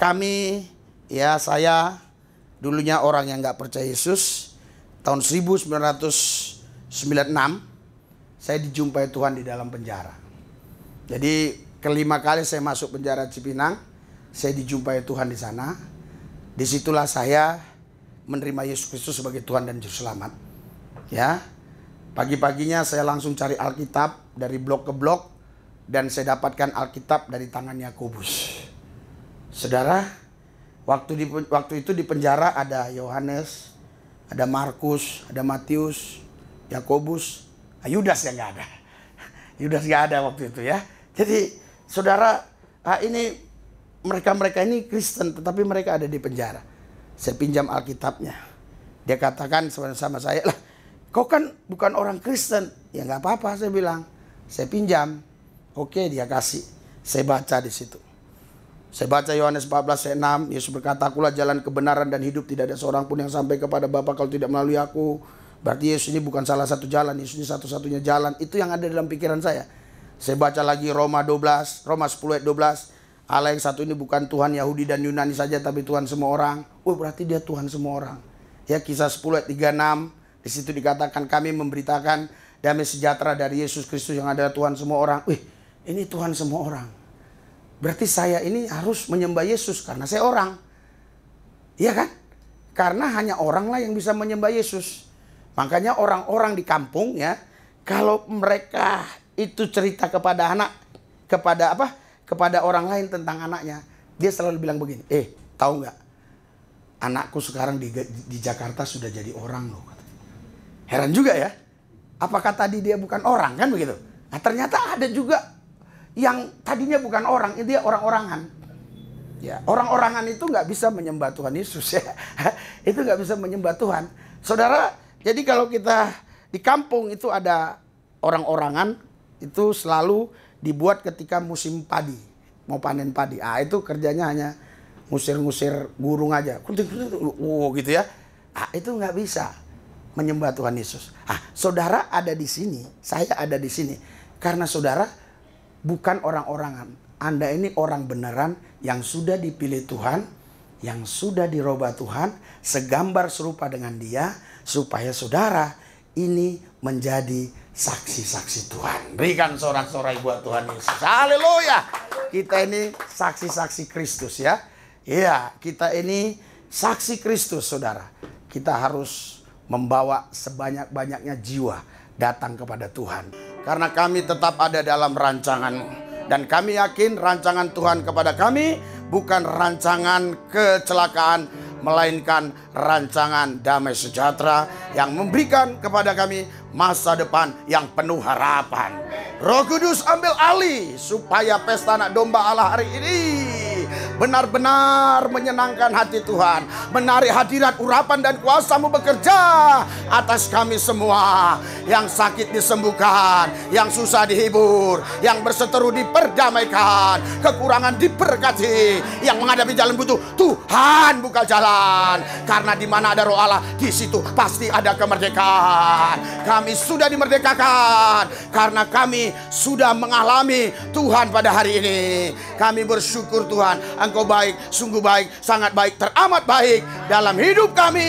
kami ya saya dulunya orang yang nggak percaya Yesus tahun 1996 saya dijumpai Tuhan di dalam penjara. Jadi kelima kali saya masuk penjara Cipinang, saya dijumpai Tuhan di sana. Disitulah saya menerima Yesus Kristus sebagai Tuhan dan Juru Selamat. Ya, pagi-paginya saya langsung cari Alkitab dari blok ke blok dan saya dapatkan Alkitab dari tangannya Yakobus. Saudara, waktu di waktu itu di penjara ada Yohanes, ada Markus, ada Matius, Yakobus, ah, Yudas yang nggak ada. Yudas nggak ada waktu itu ya. Jadi saudara ah, ini mereka-mereka ini Kristen tetapi mereka ada di penjara. Saya pinjam Alkitabnya. Dia katakan sama saya lah, kau kan bukan orang Kristen. Ya nggak apa-apa saya bilang. Saya pinjam. Oke dia kasih. Saya baca di situ. Saya baca Yohanes 14 ayat 6, Yesus berkata, "Akulah jalan kebenaran dan hidup, tidak ada seorang pun yang sampai kepada Bapa kalau tidak melalui aku." Berarti Yesus ini bukan salah satu jalan, Yesus ini satu-satunya jalan. Itu yang ada dalam pikiran saya. Saya baca lagi Roma 12, Roma 10 ayat 12. Allah yang satu ini bukan Tuhan Yahudi dan Yunani saja tapi Tuhan semua orang. Oh berarti dia Tuhan semua orang. Ya kisah 10 ayat 36 di situ dikatakan kami memberitakan damai sejahtera dari Yesus Kristus yang adalah Tuhan semua orang. Wih, ini Tuhan semua orang. Berarti saya ini harus menyembah Yesus karena saya orang. Iya kan? Karena hanya oranglah yang bisa menyembah Yesus. Makanya orang-orang di kampung ya, kalau mereka itu cerita kepada anak, kepada apa? Kepada orang lain tentang anaknya, dia selalu bilang begini, eh tahu nggak? Anakku sekarang di, di Jakarta sudah jadi orang loh. Heran juga ya. Apakah tadi dia bukan orang kan begitu? Nah ternyata ada juga yang tadinya bukan orang, dia orang-orangan. Ya, orang-orangan itu nggak bisa menyembah Tuhan Yesus ya. itu nggak bisa menyembah Tuhan. Saudara, jadi kalau kita di kampung itu ada orang-orangan itu selalu dibuat ketika musim padi, mau panen padi. Ah, itu kerjanya hanya ngusir-ngusir burung aja. Oh, gitu ya. Ah, itu nggak bisa menyembah Tuhan Yesus. Ah, saudara ada di sini, saya ada di sini. Karena saudara bukan orang-orangan. Anda ini orang beneran yang sudah dipilih Tuhan, yang sudah diroba Tuhan, segambar serupa dengan Dia, supaya saudara ini menjadi saksi-saksi Tuhan. Berikan sorak-sorai buat Tuhan Yesus. Haleluya. Kita ini saksi-saksi Kristus ya. Iya, kita ini saksi Kristus saudara. Kita harus membawa sebanyak-banyaknya jiwa datang kepada Tuhan. Karena kami tetap ada dalam rancangan dan kami yakin rancangan Tuhan kepada kami bukan rancangan kecelakaan melainkan rancangan damai sejahtera yang memberikan kepada kami masa depan yang penuh harapan. Roh Kudus ambil alih supaya pesta anak domba Allah hari ini benar-benar menyenangkan hati Tuhan. Menarik hadirat urapan dan kuasamu bekerja atas kami semua. Yang sakit disembuhkan, yang susah dihibur, yang berseteru diperdamaikan, kekurangan diberkati, yang menghadapi jalan butuh, Tuhan buka jalan. Karena di mana ada roh Allah, di situ pasti ada kemerdekaan. Kami sudah dimerdekakan karena kami sudah mengalami Tuhan pada hari ini. Kami bersyukur Tuhan, engkau baik, sungguh baik, sangat baik, teramat baik dalam hidup kami.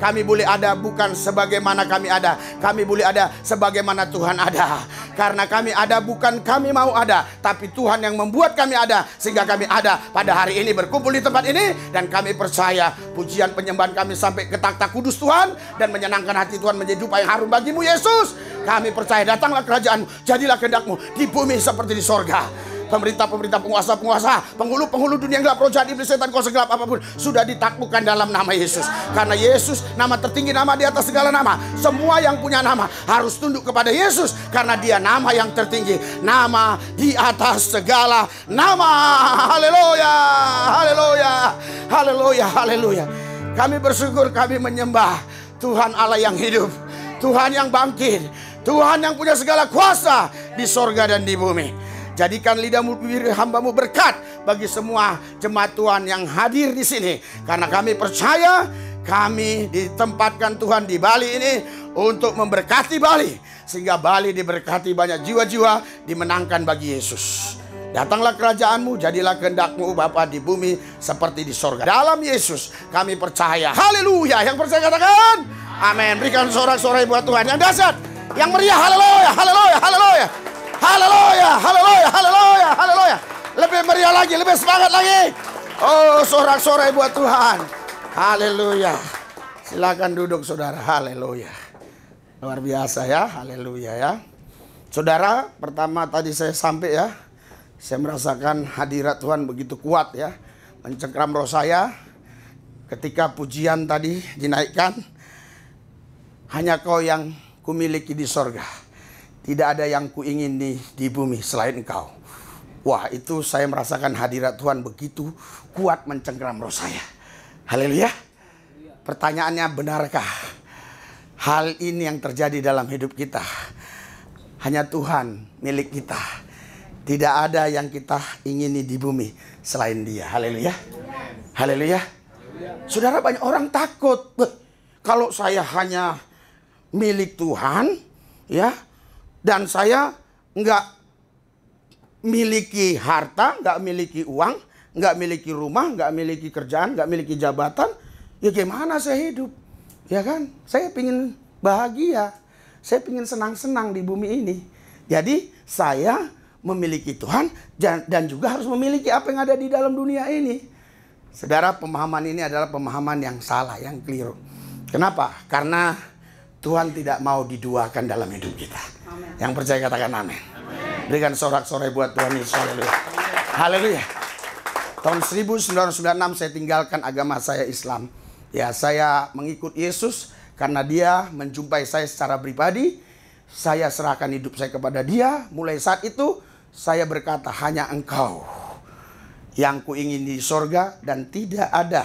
Kami boleh ada bukan sebagaimana kami ada. Kami boleh ada sebagaimana Tuhan ada. Karena kami ada bukan kami mau ada. Tapi Tuhan yang membuat kami ada. Sehingga kami ada pada hari ini berkumpul di tempat ini. Dan kami percaya pujian penyembahan kami sampai ke takhta kudus Tuhan. Dan menyenangkan hati Tuhan menjadi dupa yang harum bagimu Yesus. Kami percaya datanglah kerajaanmu. Jadilah kehendakmu di bumi seperti di sorga pemerintah-pemerintah, penguasa-penguasa, penghulu-penghulu dunia yang gelap, roh jahat, iblis, setan, kuasa gelap apapun sudah ditaklukkan dalam nama Yesus. Karena Yesus nama tertinggi, nama di atas segala nama. Semua yang punya nama harus tunduk kepada Yesus karena dia nama yang tertinggi, nama di atas segala nama. Haleluya, haleluya, haleluya, haleluya. Kami bersyukur kami menyembah Tuhan Allah yang hidup, Tuhan yang bangkit, Tuhan yang punya segala kuasa di sorga dan di bumi. Jadikan lidahmu bibir hambamu berkat bagi semua jemaat Tuhan yang hadir di sini. Karena kami percaya kami ditempatkan Tuhan di Bali ini untuk memberkati Bali. Sehingga Bali diberkati banyak jiwa-jiwa dimenangkan bagi Yesus. Datanglah kerajaanmu, jadilah kehendakmu Bapa di bumi seperti di sorga. Dalam Yesus kami percaya. Haleluya. Yang percaya katakan. Amin. Berikan sorak-sorai buat Tuhan yang dahsyat. Yang meriah. Haleluya. Haleluya. Haleluya. Haleluya, haleluya, haleluya, haleluya. Lebih meriah lagi, lebih semangat lagi. Oh, sorak-sorai buat Tuhan. Haleluya. Silakan duduk saudara. Haleluya. Luar biasa ya, haleluya ya. Saudara, pertama tadi saya sampai ya. Saya merasakan hadirat Tuhan begitu kuat ya. Mencengkram roh saya ketika pujian tadi dinaikkan. Hanya kau yang kumiliki di sorga tidak ada yang kuingin di, di bumi selain engkau. Wah itu saya merasakan hadirat Tuhan begitu kuat mencengkeram roh saya. Haleluya. Pertanyaannya benarkah hal ini yang terjadi dalam hidup kita? Hanya Tuhan milik kita. Tidak ada yang kita ingini di bumi selain dia. Haleluya. Haleluya. Saudara banyak orang takut. Kalau saya hanya milik Tuhan, ya dan saya nggak miliki harta, nggak miliki uang, nggak miliki rumah, nggak miliki kerjaan, nggak miliki jabatan. Ya gimana saya hidup? Ya kan? Saya pingin bahagia. Saya pingin senang-senang di bumi ini. Jadi saya memiliki Tuhan dan juga harus memiliki apa yang ada di dalam dunia ini. Saudara, pemahaman ini adalah pemahaman yang salah, yang keliru. Kenapa? Karena Tuhan tidak mau diduakan dalam hidup kita. Amen. Yang percaya katakan amin. Berikan sorak-sorai buat Tuhan Yesus. Haleluya. Haleluya. Tahun 1996 saya tinggalkan agama saya Islam. Ya, saya mengikut Yesus karena dia menjumpai saya secara pribadi. Saya serahkan hidup saya kepada dia. Mulai saat itu saya berkata hanya engkau yang kuingini di sorga dan tidak ada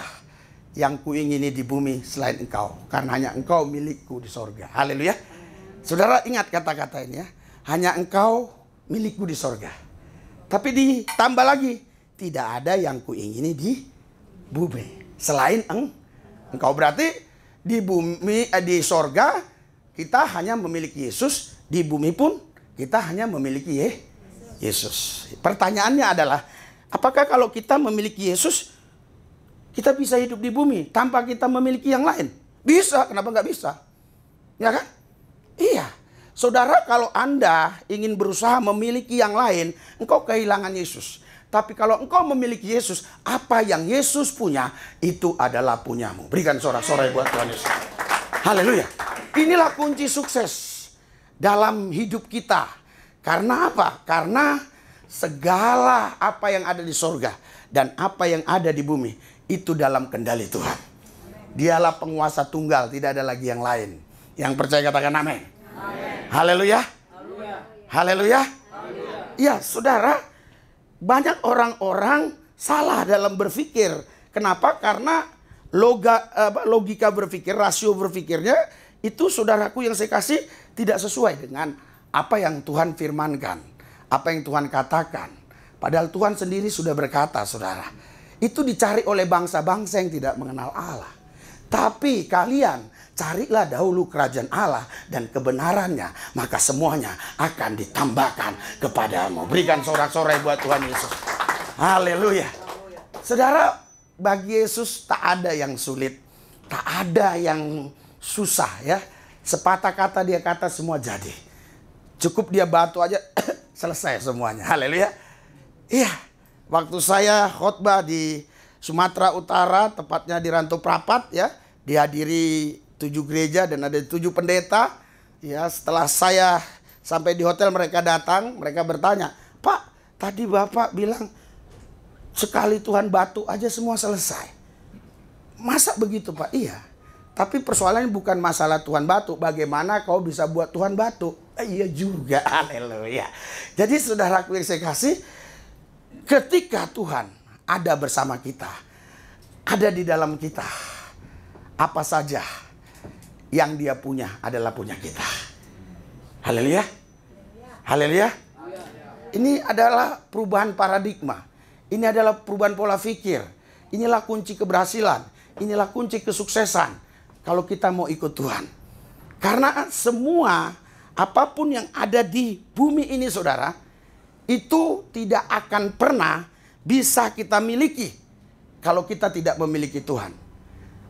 yang kuingini di bumi selain engkau. Karena hanya engkau milikku di sorga. Haleluya. Saudara ingat kata-kata ini ya. Hanya engkau milikku di sorga. Tapi ditambah lagi. Tidak ada yang kuingini di bumi. Selain eng engkau. Berarti di bumi, eh, di sorga kita hanya memiliki Yesus. Di bumi pun kita hanya memiliki Yesus. Pertanyaannya adalah, apakah kalau kita memiliki Yesus, kita bisa hidup di bumi tanpa kita memiliki yang lain. Bisa, kenapa nggak bisa? Ya kan? Iya. Saudara, kalau Anda ingin berusaha memiliki yang lain, engkau kehilangan Yesus. Tapi kalau engkau memiliki Yesus, apa yang Yesus punya, itu adalah punyamu. Berikan sorak-sorai buat Tuhan Yesus. Haleluya. Inilah kunci sukses dalam hidup kita. Karena apa? Karena segala apa yang ada di sorga dan apa yang ada di bumi itu dalam kendali Tuhan. Dialah penguasa tunggal, tidak ada lagi yang lain. Yang percaya katakan amin. Haleluya. Haleluya. Ya, saudara, banyak orang-orang salah dalam berpikir. Kenapa? Karena loga, logika berpikir, rasio berpikirnya itu saudaraku yang saya kasih tidak sesuai dengan apa yang Tuhan firmankan, apa yang Tuhan katakan. Padahal Tuhan sendiri sudah berkata, saudara itu dicari oleh bangsa-bangsa yang tidak mengenal Allah. Tapi kalian carilah dahulu kerajaan Allah dan kebenarannya, maka semuanya akan ditambahkan kepadamu. Berikan sorak-sorai buat Tuhan Yesus. Haleluya. Saudara, bagi Yesus tak ada yang sulit, tak ada yang susah ya. Sepatah kata dia kata semua jadi. Cukup dia batu aja selesai semuanya. Haleluya. Iya waktu saya khotbah di Sumatera Utara, tepatnya di Rantau Prapat ya, dihadiri tujuh gereja dan ada tujuh pendeta. Ya, setelah saya sampai di hotel mereka datang, mereka bertanya, Pak, tadi Bapak bilang sekali Tuhan batu aja semua selesai. Masa begitu Pak? Iya. Tapi persoalannya bukan masalah Tuhan batu, bagaimana kau bisa buat Tuhan batu? Eh, iya juga, haleluya. Jadi sudah yang saya kasih, Ketika Tuhan ada bersama kita, ada di dalam kita, apa saja yang dia punya adalah punya kita. Haleluya. Haleluya. Ini adalah perubahan paradigma. Ini adalah perubahan pola pikir. Inilah kunci keberhasilan. Inilah kunci kesuksesan. Kalau kita mau ikut Tuhan. Karena semua apapun yang ada di bumi ini saudara itu tidak akan pernah bisa kita miliki kalau kita tidak memiliki Tuhan.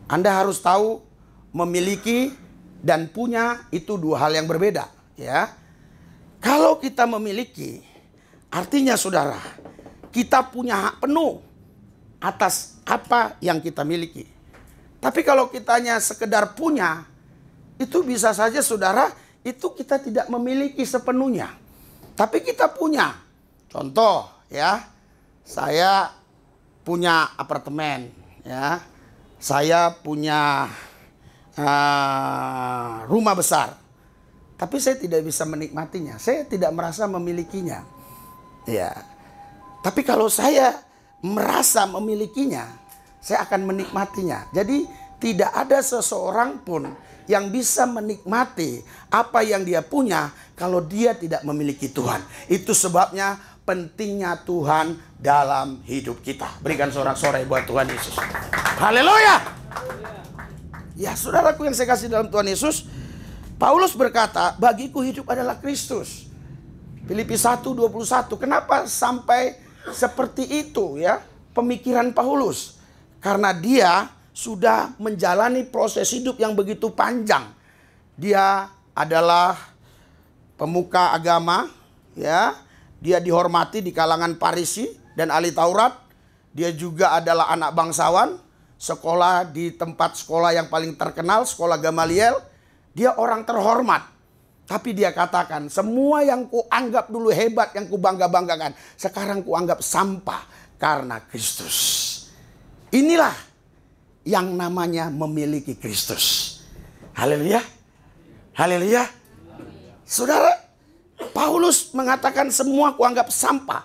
Anda harus tahu memiliki dan punya itu dua hal yang berbeda, ya. Kalau kita memiliki artinya Saudara, kita punya hak penuh atas apa yang kita miliki. Tapi kalau kita hanya sekedar punya, itu bisa saja Saudara itu kita tidak memiliki sepenuhnya. Tapi kita punya Contoh ya, saya punya apartemen ya, saya punya uh, rumah besar, tapi saya tidak bisa menikmatinya, saya tidak merasa memilikinya, ya. Tapi kalau saya merasa memilikinya, saya akan menikmatinya. Jadi tidak ada seseorang pun yang bisa menikmati apa yang dia punya kalau dia tidak memiliki Tuhan. Itu sebabnya pentingnya Tuhan dalam hidup kita. Berikan sorak sorai buat Tuhan Yesus. Haleluya. Ya, saudaraku yang saya kasih dalam Tuhan Yesus, Paulus berkata, "Bagiku hidup adalah Kristus." Filipi 1:21. Kenapa sampai seperti itu ya pemikiran Paulus? Karena dia sudah menjalani proses hidup yang begitu panjang. Dia adalah pemuka agama, ya dia dihormati di kalangan Parisi dan ahli Taurat. Dia juga adalah anak bangsawan, sekolah di tempat sekolah yang paling terkenal, sekolah Gamaliel. Dia orang terhormat. Tapi dia katakan, semua yang kuanggap dulu hebat, yang kubangga-banggakan, sekarang kuanggap sampah karena Kristus. Inilah yang namanya memiliki Kristus. Haleluya. Haleluya. Saudara, Paulus mengatakan semua kuanggap sampah.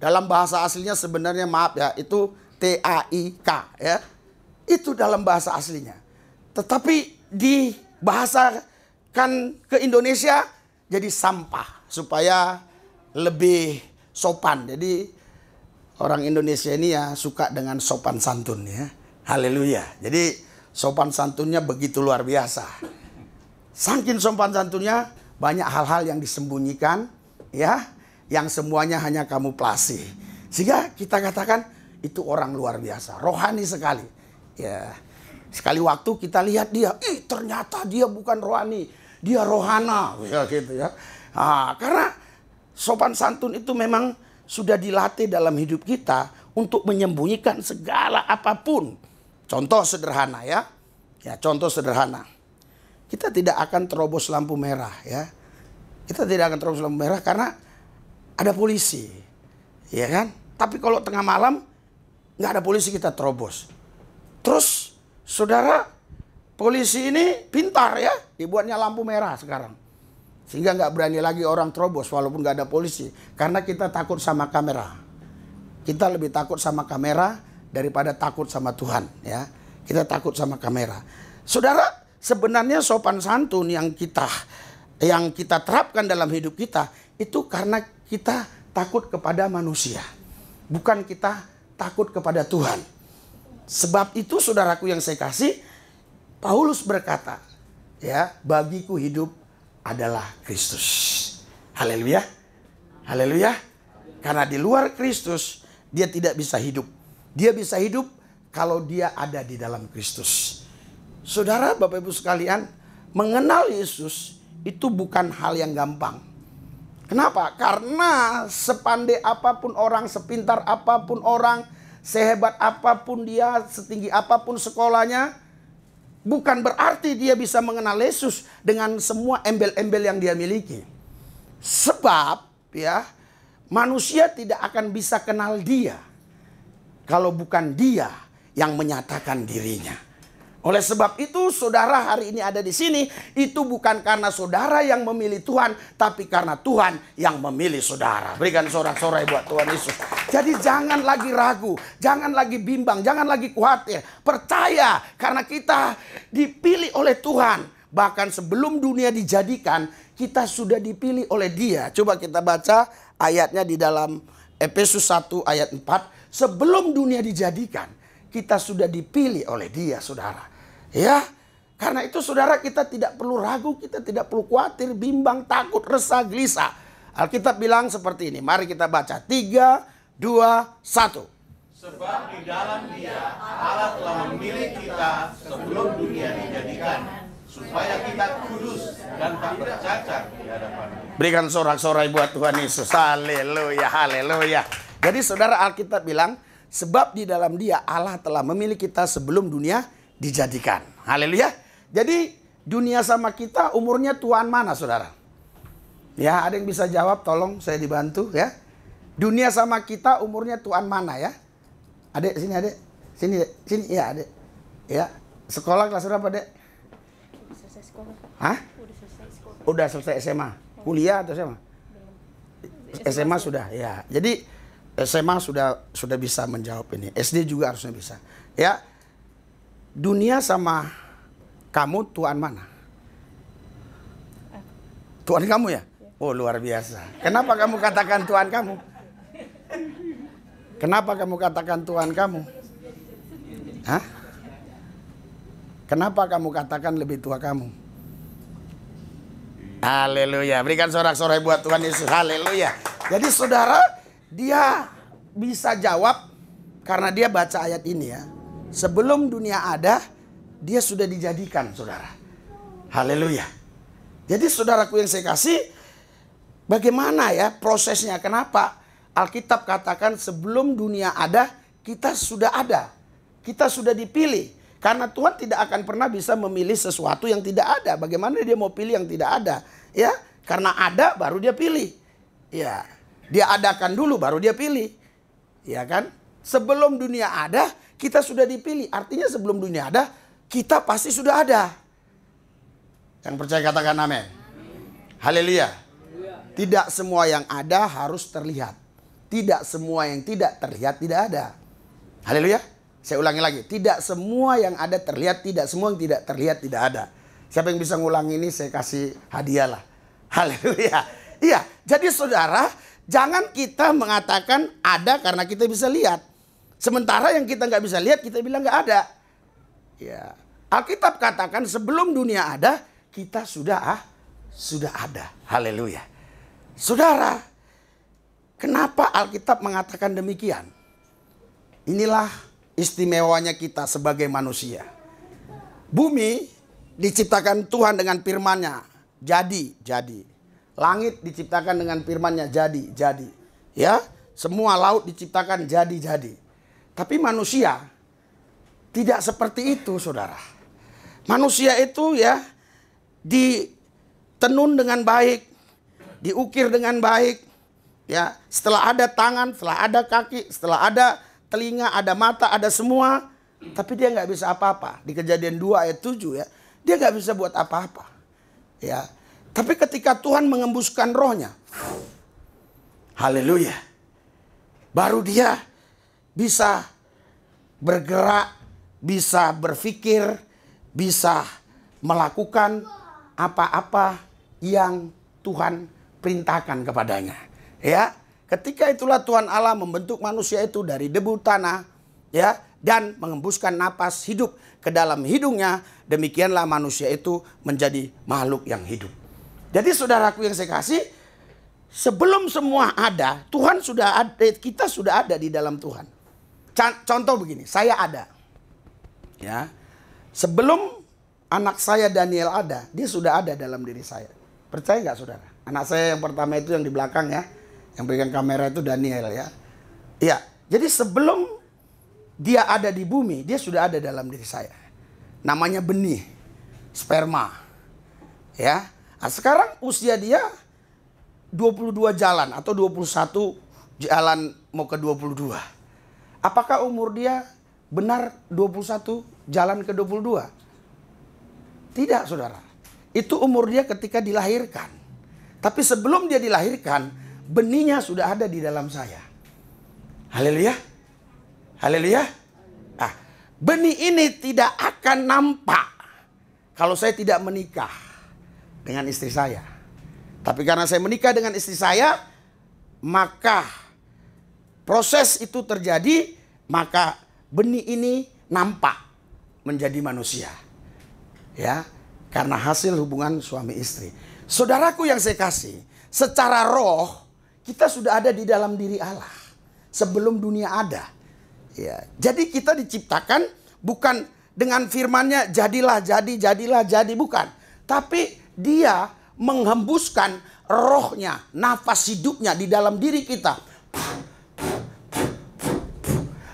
Dalam bahasa aslinya sebenarnya maaf ya, itu T A I K ya. Itu dalam bahasa aslinya. Tetapi di bahasa kan ke Indonesia jadi sampah supaya lebih sopan. Jadi orang Indonesia ini ya suka dengan sopan santun ya. Haleluya. Jadi sopan santunnya begitu luar biasa. Sangkin sopan santunnya banyak hal-hal yang disembunyikan ya yang semuanya hanya kamu plasi Sehingga kita katakan itu orang luar biasa, rohani sekali. Ya. Sekali waktu kita lihat dia, ih ternyata dia bukan rohani, dia rohana, ya gitu ya. Nah, karena sopan santun itu memang sudah dilatih dalam hidup kita untuk menyembunyikan segala apapun. Contoh sederhana ya. Ya, contoh sederhana kita tidak akan terobos lampu merah ya. Kita tidak akan terobos lampu merah karena ada polisi. Ya kan? Tapi kalau tengah malam nggak ada polisi kita terobos. Terus saudara polisi ini pintar ya, dibuatnya lampu merah sekarang. Sehingga nggak berani lagi orang terobos walaupun nggak ada polisi. Karena kita takut sama kamera. Kita lebih takut sama kamera daripada takut sama Tuhan ya. Kita takut sama kamera. Saudara, Sebenarnya sopan santun yang kita yang kita terapkan dalam hidup kita itu karena kita takut kepada manusia, bukan kita takut kepada Tuhan. Sebab itu saudaraku yang saya kasih, Paulus berkata, ya, bagiku hidup adalah Kristus. Haleluya. Haleluya. Karena di luar Kristus dia tidak bisa hidup. Dia bisa hidup kalau dia ada di dalam Kristus. Saudara Bapak Ibu sekalian, mengenal Yesus itu bukan hal yang gampang. Kenapa? Karena sepandai apapun orang, sepintar apapun orang, sehebat apapun dia, setinggi apapun sekolahnya, bukan berarti dia bisa mengenal Yesus dengan semua embel-embel yang dia miliki. Sebab ya, manusia tidak akan bisa kenal dia kalau bukan dia yang menyatakan dirinya. Oleh sebab itu, saudara hari ini ada di sini, itu bukan karena saudara yang memilih Tuhan, tapi karena Tuhan yang memilih saudara. Berikan sorak-sorai buat Tuhan Yesus. Jadi jangan lagi ragu, jangan lagi bimbang, jangan lagi khawatir. Percaya karena kita dipilih oleh Tuhan. Bahkan sebelum dunia dijadikan, kita sudah dipilih oleh dia. Coba kita baca ayatnya di dalam Efesus 1 ayat 4. Sebelum dunia dijadikan, kita sudah dipilih oleh dia saudara. Ya, karena itu saudara kita tidak perlu ragu, kita tidak perlu khawatir, bimbang, takut, resah, gelisah. Alkitab bilang seperti ini, mari kita baca. 3, 2, 1. Sebab di dalam dia Allah telah memilih kita sebelum dunia dijadikan supaya kita kudus dan tak bercacat di hadapan-Nya. Berikan sorak-sorai buat Tuhan Yesus. Haleluya, haleluya. Jadi saudara Alkitab bilang, Sebab di dalam dia Allah telah memilih kita sebelum dunia dijadikan. Haleluya. Jadi dunia sama kita umurnya Tuhan mana saudara? Ya ada yang bisa jawab tolong saya dibantu ya. Dunia sama kita umurnya Tuhan mana ya? Adek sini adek. Sini adek. Ya, sini ya adek. Ya. Sekolah kelas berapa dek? Udah selesai sekolah. Hah? Udah selesai sekolah. Udah selesai SMA. Kuliah atau SMA, SMA sudah ya. Jadi SMA sudah sudah bisa menjawab ini. SD juga harusnya bisa. Ya. Dunia sama kamu tuan mana? Tuan kamu ya? Oh, luar biasa. Kenapa kamu katakan tuan kamu? Kenapa kamu katakan tuan kamu? Hah? Kenapa kamu katakan lebih tua kamu? Haleluya. Berikan sorak-sorai buat Tuhan Yesus. Haleluya. Jadi saudara, dia bisa jawab karena dia baca ayat ini ya. Sebelum dunia ada, dia sudah dijadikan, saudara. Haleluya. Jadi saudaraku yang saya kasih, bagaimana ya prosesnya? Kenapa? Alkitab katakan sebelum dunia ada, kita sudah ada. Kita sudah dipilih. Karena Tuhan tidak akan pernah bisa memilih sesuatu yang tidak ada. Bagaimana dia mau pilih yang tidak ada? Ya, karena ada baru dia pilih. Ya, dia adakan dulu baru dia pilih. Ya kan? Sebelum dunia ada, kita sudah dipilih. Artinya sebelum dunia ada, kita pasti sudah ada. Yang percaya katakan amin. Haleluya. Tidak semua yang ada harus terlihat. Tidak semua yang tidak terlihat tidak ada. Haleluya. Saya ulangi lagi, tidak semua yang ada terlihat, tidak semua yang tidak terlihat tidak ada. Siapa yang bisa ngulang ini saya kasih hadiah lah. Haleluya. Iya, jadi saudara, Jangan kita mengatakan ada karena kita bisa lihat. Sementara yang kita nggak bisa lihat, kita bilang nggak ada. Ya. Alkitab katakan sebelum dunia ada, kita sudah ah, sudah ada. Haleluya. Saudara, kenapa Alkitab mengatakan demikian? Inilah istimewanya kita sebagai manusia. Bumi diciptakan Tuhan dengan firman-Nya. Jadi, jadi. Langit diciptakan dengan firmannya jadi, jadi. Ya, semua laut diciptakan jadi, jadi. Tapi manusia tidak seperti itu, saudara. Manusia itu ya ditenun dengan baik, diukir dengan baik. Ya, setelah ada tangan, setelah ada kaki, setelah ada telinga, ada mata, ada semua, tapi dia nggak bisa apa-apa. Di kejadian 2 ayat 7 ya, dia nggak bisa buat apa-apa. Ya, tapi ketika Tuhan mengembuskan rohnya, haleluya. Baru dia bisa bergerak, bisa berpikir, bisa melakukan apa-apa yang Tuhan perintahkan kepadanya. Ya, ketika itulah Tuhan Allah membentuk manusia itu dari debu tanah, ya, dan mengembuskan napas hidup ke dalam hidungnya. Demikianlah manusia itu menjadi makhluk yang hidup. Jadi saudaraku yang saya kasih, sebelum semua ada, Tuhan sudah ada, eh, kita sudah ada di dalam Tuhan. Contoh begini, saya ada. Ya. Sebelum anak saya Daniel ada, dia sudah ada dalam diri saya. Percaya nggak saudara? Anak saya yang pertama itu yang di belakang ya, yang pegang kamera itu Daniel ya. Iya, jadi sebelum dia ada di bumi, dia sudah ada dalam diri saya. Namanya benih, sperma. Ya, Nah, sekarang usia dia 22 jalan atau 21 jalan mau ke 22. Apakah umur dia benar 21 jalan ke 22? Tidak, Saudara. Itu umur dia ketika dilahirkan. Tapi sebelum dia dilahirkan, benihnya sudah ada di dalam saya. Haleluya. Haleluya. Ah, benih ini tidak akan nampak kalau saya tidak menikah dengan istri saya. Tapi karena saya menikah dengan istri saya, maka proses itu terjadi, maka benih ini nampak menjadi manusia. Ya, karena hasil hubungan suami istri. Saudaraku yang saya kasih, secara roh kita sudah ada di dalam diri Allah sebelum dunia ada. Ya, jadi kita diciptakan bukan dengan firmannya jadilah jadi jadilah jadi bukan, tapi dia menghembuskan rohnya, nafas hidupnya di dalam diri kita.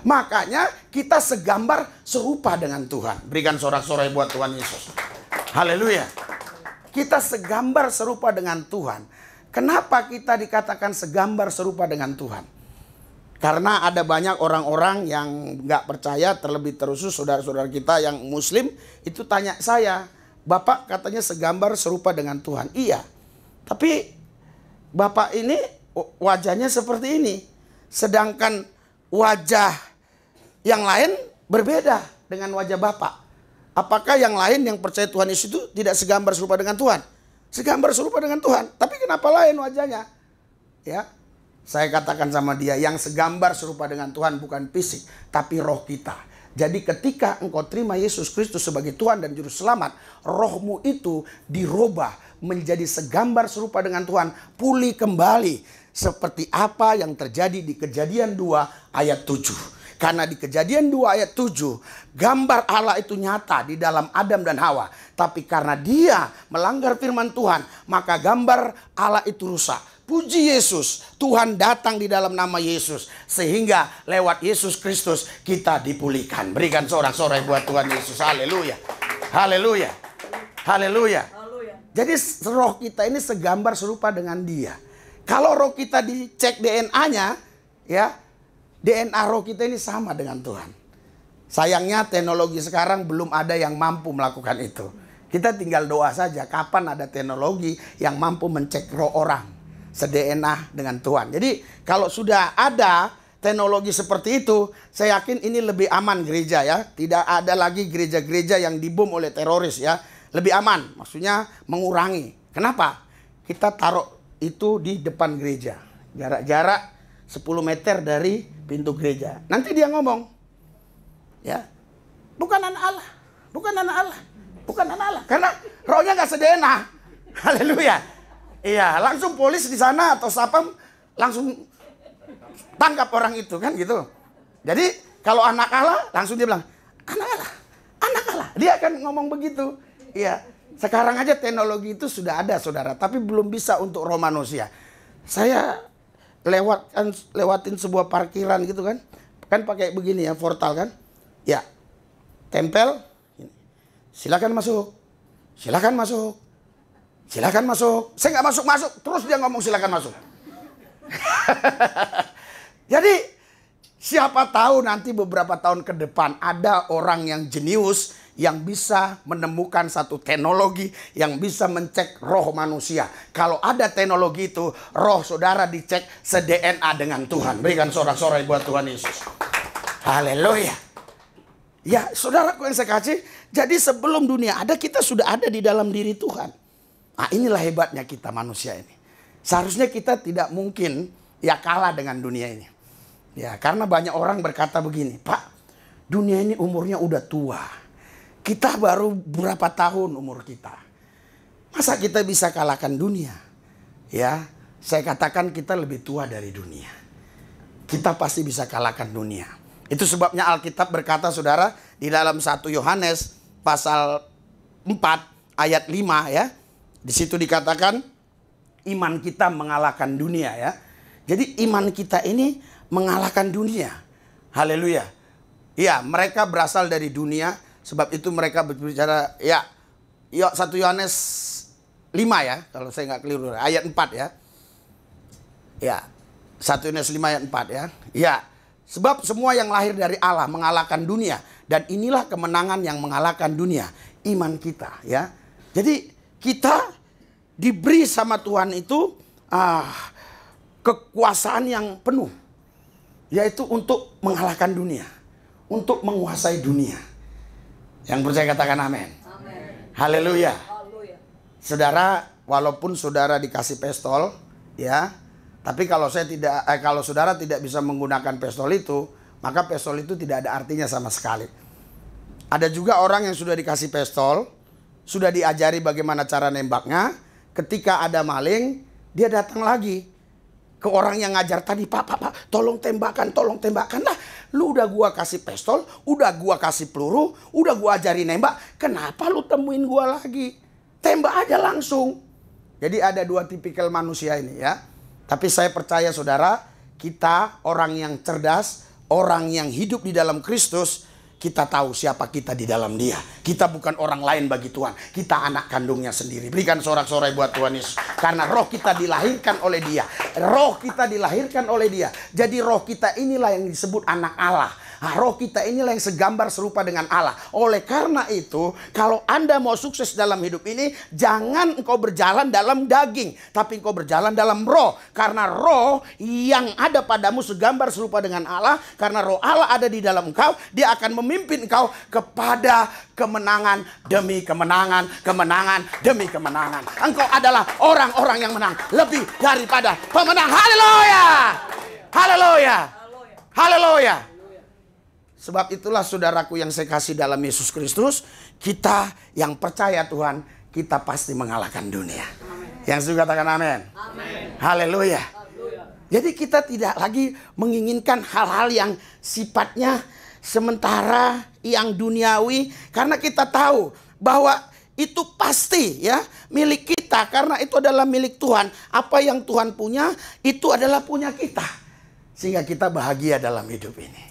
Makanya kita segambar serupa dengan Tuhan. Berikan sorak-sorai buat Tuhan Yesus. Haleluya. Kita segambar serupa dengan Tuhan. Kenapa kita dikatakan segambar serupa dengan Tuhan? Karena ada banyak orang-orang yang nggak percaya, terlebih terusus saudara-saudara kita yang Muslim itu tanya saya, Bapak katanya segambar serupa dengan Tuhan. Iya. Tapi Bapak ini wajahnya seperti ini. Sedangkan wajah yang lain berbeda dengan wajah Bapak. Apakah yang lain yang percaya Tuhan Yesus itu tidak segambar serupa dengan Tuhan? Segambar serupa dengan Tuhan, tapi kenapa lain wajahnya? Ya. Saya katakan sama dia, yang segambar serupa dengan Tuhan bukan fisik, tapi roh kita jadi ketika engkau terima Yesus Kristus sebagai Tuhan dan Juru Selamat, rohmu itu dirubah menjadi segambar serupa dengan Tuhan, pulih kembali. Seperti apa yang terjadi di kejadian 2 ayat 7. Karena di kejadian 2 ayat 7, gambar Allah itu nyata di dalam Adam dan Hawa. Tapi karena dia melanggar firman Tuhan, maka gambar Allah itu rusak Puji Yesus, Tuhan datang di dalam nama Yesus sehingga lewat Yesus Kristus kita dipulihkan. Berikan sorak-sorai buat Tuhan Yesus. Haleluya. Haleluya. Haleluya. Jadi roh kita ini segambar serupa dengan dia. Kalau roh kita dicek DNA-nya, ya, DNA roh kita ini sama dengan Tuhan. Sayangnya teknologi sekarang belum ada yang mampu melakukan itu. Kita tinggal doa saja kapan ada teknologi yang mampu mencek roh orang sedna dengan Tuhan. Jadi kalau sudah ada teknologi seperti itu, saya yakin ini lebih aman gereja ya. Tidak ada lagi gereja-gereja yang dibom oleh teroris ya. Lebih aman, maksudnya mengurangi. Kenapa? Kita taruh itu di depan gereja. Jarak-jarak 10 meter dari pintu gereja. Nanti dia ngomong. Ya. Bukan anak Allah. Bukan anak Allah. Bukan anak Allah. Karena rohnya nggak sedena. Haleluya. Iya, langsung polis di sana atau siapa langsung tangkap orang itu kan gitu. Jadi kalau anak kalah langsung dia bilang anak kalah, anak kalah. Dia akan ngomong begitu. Iya. Sekarang aja teknologi itu sudah ada saudara, tapi belum bisa untuk Romanusia. Saya lewatkan lewatin sebuah parkiran gitu kan. Kan pakai begini ya, portal kan. Ya. Tempel. Silakan masuk. Silakan masuk Silakan masuk. Saya nggak masuk masuk. Terus dia ngomong silakan masuk. Jadi siapa tahu nanti beberapa tahun ke depan ada orang yang jenius yang bisa menemukan satu teknologi yang bisa mencek roh manusia. Kalau ada teknologi itu, roh saudara dicek se-DNA dengan Tuhan. Berikan sorak-sorai buat Tuhan Yesus. Haleluya. Ya, saudaraku yang saya kasih, jadi sebelum dunia ada, kita sudah ada di dalam diri Tuhan. Nah inilah hebatnya kita manusia ini. Seharusnya kita tidak mungkin ya kalah dengan dunia ini. Ya karena banyak orang berkata begini, Pak dunia ini umurnya udah tua. Kita baru berapa tahun umur kita. Masa kita bisa kalahkan dunia? Ya, saya katakan kita lebih tua dari dunia. Kita pasti bisa kalahkan dunia. Itu sebabnya Alkitab berkata Saudara di dalam 1 Yohanes pasal 4 ayat 5 ya. Di situ dikatakan iman kita mengalahkan dunia ya. Jadi iman kita ini mengalahkan dunia. Haleluya. ya mereka berasal dari dunia sebab itu mereka berbicara ya yuk satu Yohanes 5 ya kalau saya nggak keliru ayat 4 ya. Ya. satu Yohanes 5 ayat 4 ya. Ya. Sebab semua yang lahir dari Allah mengalahkan dunia dan inilah kemenangan yang mengalahkan dunia, iman kita ya. Jadi kita diberi sama Tuhan itu ah, kekuasaan yang penuh, yaitu untuk mengalahkan dunia, untuk menguasai dunia. Yang percaya katakan amin. Haleluya. Saudara, walaupun saudara dikasih pistol, ya, tapi kalau saya tidak, eh, kalau saudara tidak bisa menggunakan pistol itu, maka pistol itu tidak ada artinya sama sekali. Ada juga orang yang sudah dikasih pistol, sudah diajari bagaimana cara nembaknya. Ketika ada maling, dia datang lagi ke orang yang ngajar tadi, "Pak, Pak, Pak, tolong tembakan, tolong tembakan." Lah, lu udah gua kasih pistol, udah gua kasih peluru, udah gua ajari nembak, kenapa lu temuin gua lagi? Tembak aja langsung. Jadi ada dua tipikal manusia ini ya. Tapi saya percaya saudara, kita orang yang cerdas, orang yang hidup di dalam Kristus, kita tahu siapa kita di dalam dia. Kita bukan orang lain bagi Tuhan. Kita anak kandungnya sendiri. Berikan sorak-sorai buat Tuhan Yesus. Karena roh kita dilahirkan oleh dia. Roh kita dilahirkan oleh dia. Jadi roh kita inilah yang disebut anak Allah. Nah, roh kita inilah yang segambar serupa dengan Allah. Oleh karena itu, kalau Anda mau sukses dalam hidup ini, jangan engkau berjalan dalam daging, tapi engkau berjalan dalam roh. Karena roh yang ada padamu segambar serupa dengan Allah, karena roh Allah ada di dalam engkau, dia akan memimpin engkau kepada kemenangan demi kemenangan, kemenangan demi kemenangan. Engkau adalah orang-orang yang menang lebih daripada pemenang. Haleluya. Haleluya. Haleluya. Sebab itulah saudaraku yang saya kasih dalam Yesus Kristus, kita yang percaya Tuhan, kita pasti mengalahkan dunia. Amen. Yang sudah katakan amin. Haleluya. Jadi kita tidak lagi menginginkan hal-hal yang sifatnya sementara yang duniawi karena kita tahu bahwa itu pasti ya milik kita karena itu adalah milik Tuhan. Apa yang Tuhan punya itu adalah punya kita. Sehingga kita bahagia dalam hidup ini.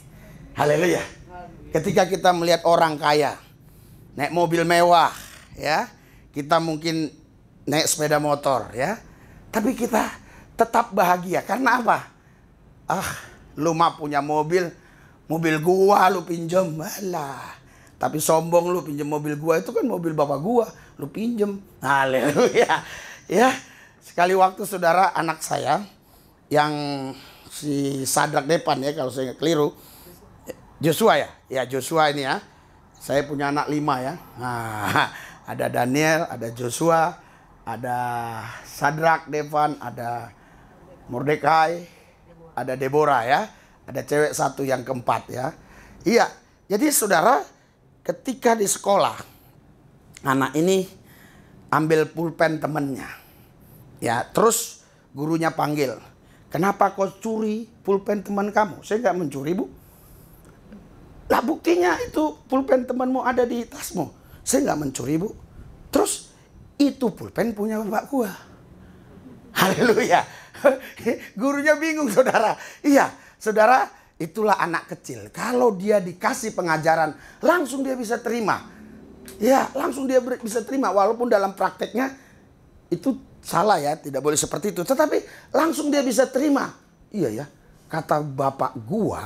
Haleluya. Ketika kita melihat orang kaya naik mobil mewah, ya. Kita mungkin naik sepeda motor, ya. Tapi kita tetap bahagia karena apa? Ah, lu mah punya mobil, mobil gua lu pinjem, lah. Tapi sombong lu pinjem mobil gua itu kan mobil bapak gua, lu pinjem. Haleluya. Ya. Sekali waktu saudara anak saya yang si Sadrak Depan ya kalau saya keliru, Joshua ya? Ya Joshua ini ya. Saya punya anak lima ya. Nah, ada Daniel, ada Joshua, ada Sadrak Devan, ada Mordekai, ada Deborah ya. Ada cewek satu yang keempat ya. Iya, jadi saudara ketika di sekolah anak ini ambil pulpen temennya. Ya, terus gurunya panggil. Kenapa kau curi pulpen teman kamu? Saya nggak mencuri bu lah buktinya itu pulpen temanmu ada di tasmu. Saya nggak mencuri bu. Terus itu pulpen punya bapak gua. Haleluya. Gurunya bingung saudara. Iya saudara itulah anak kecil. Kalau dia dikasih pengajaran langsung dia bisa terima. Ya langsung dia bisa terima walaupun dalam prakteknya itu salah ya tidak boleh seperti itu. Tetapi langsung dia bisa terima. Iya ya kata bapak gua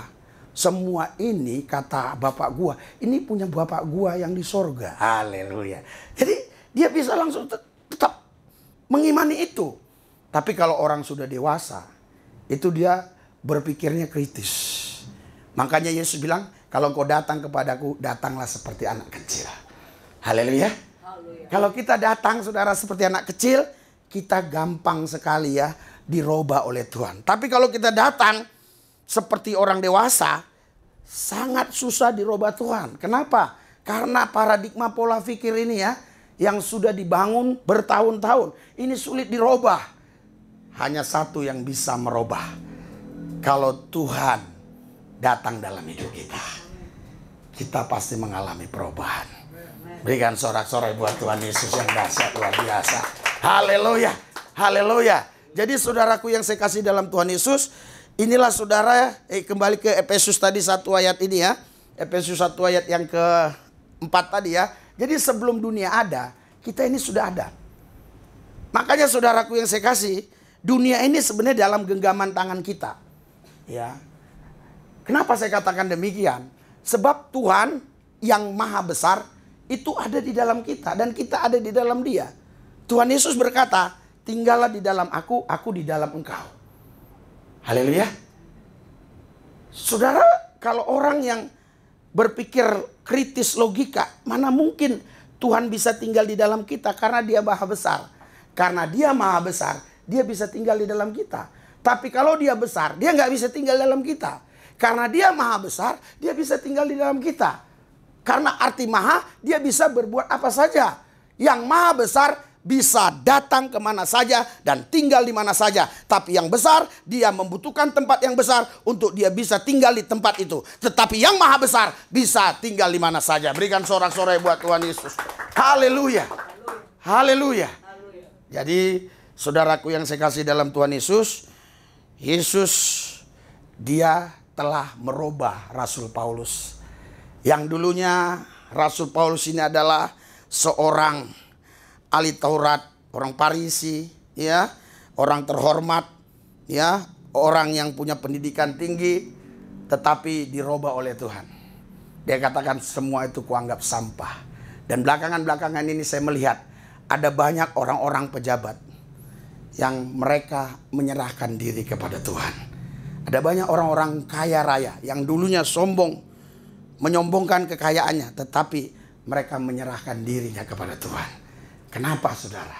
semua ini kata bapak gua, ini punya bapak gua yang di sorga. Haleluya. Jadi dia bisa langsung tetap mengimani itu. Tapi kalau orang sudah dewasa, itu dia berpikirnya kritis. Makanya Yesus bilang, kalau kau datang kepadaku, datanglah seperti anak kecil. Haleluya. Kalau kita datang saudara seperti anak kecil, kita gampang sekali ya diroba oleh Tuhan. Tapi kalau kita datang seperti orang dewasa sangat susah dirubah Tuhan. Kenapa? Karena paradigma pola pikir ini ya yang sudah dibangun bertahun-tahun ini sulit dirubah. Hanya satu yang bisa merubah. Kalau Tuhan datang dalam hidup kita, kita pasti mengalami perubahan. Berikan sorak-sorai buat Tuhan Yesus yang dahsyat luar biasa. Haleluya. Haleluya. Jadi saudaraku yang saya kasih dalam Tuhan Yesus, Inilah saudara, eh, kembali ke Efesus tadi satu ayat ini ya. Efesus satu ayat yang keempat tadi ya. Jadi sebelum dunia ada, kita ini sudah ada. Makanya saudaraku yang saya kasih, dunia ini sebenarnya dalam genggaman tangan kita. Ya. Kenapa saya katakan demikian? Sebab Tuhan yang maha besar itu ada di dalam kita dan kita ada di dalam dia. Tuhan Yesus berkata, tinggallah di dalam aku, aku di dalam engkau. Haleluya. Saudara, kalau orang yang berpikir kritis logika, mana mungkin Tuhan bisa tinggal di dalam kita karena dia maha besar. Karena dia maha besar, dia bisa tinggal di dalam kita. Tapi kalau dia besar, dia nggak bisa tinggal di dalam kita. Karena dia maha besar, dia bisa tinggal di dalam kita. Karena arti maha, dia bisa berbuat apa saja. Yang maha besar, bisa datang kemana saja dan tinggal di mana saja. Tapi yang besar, dia membutuhkan tempat yang besar untuk dia bisa tinggal di tempat itu. Tetapi yang maha besar bisa tinggal di mana saja. Berikan sorak-sorai buat Tuhan Yesus. Haleluya. Haleluya. Jadi, saudaraku yang saya kasih dalam Tuhan Yesus, Yesus dia telah merubah Rasul Paulus. Yang dulunya Rasul Paulus ini adalah seorang ahli Taurat, orang Parisi, ya, orang terhormat, ya, orang yang punya pendidikan tinggi tetapi diroba oleh Tuhan. Dia katakan semua itu kuanggap sampah. Dan belakangan-belakangan ini saya melihat ada banyak orang-orang pejabat yang mereka menyerahkan diri kepada Tuhan. Ada banyak orang-orang kaya raya yang dulunya sombong, menyombongkan kekayaannya, tetapi mereka menyerahkan dirinya kepada Tuhan. Kenapa saudara?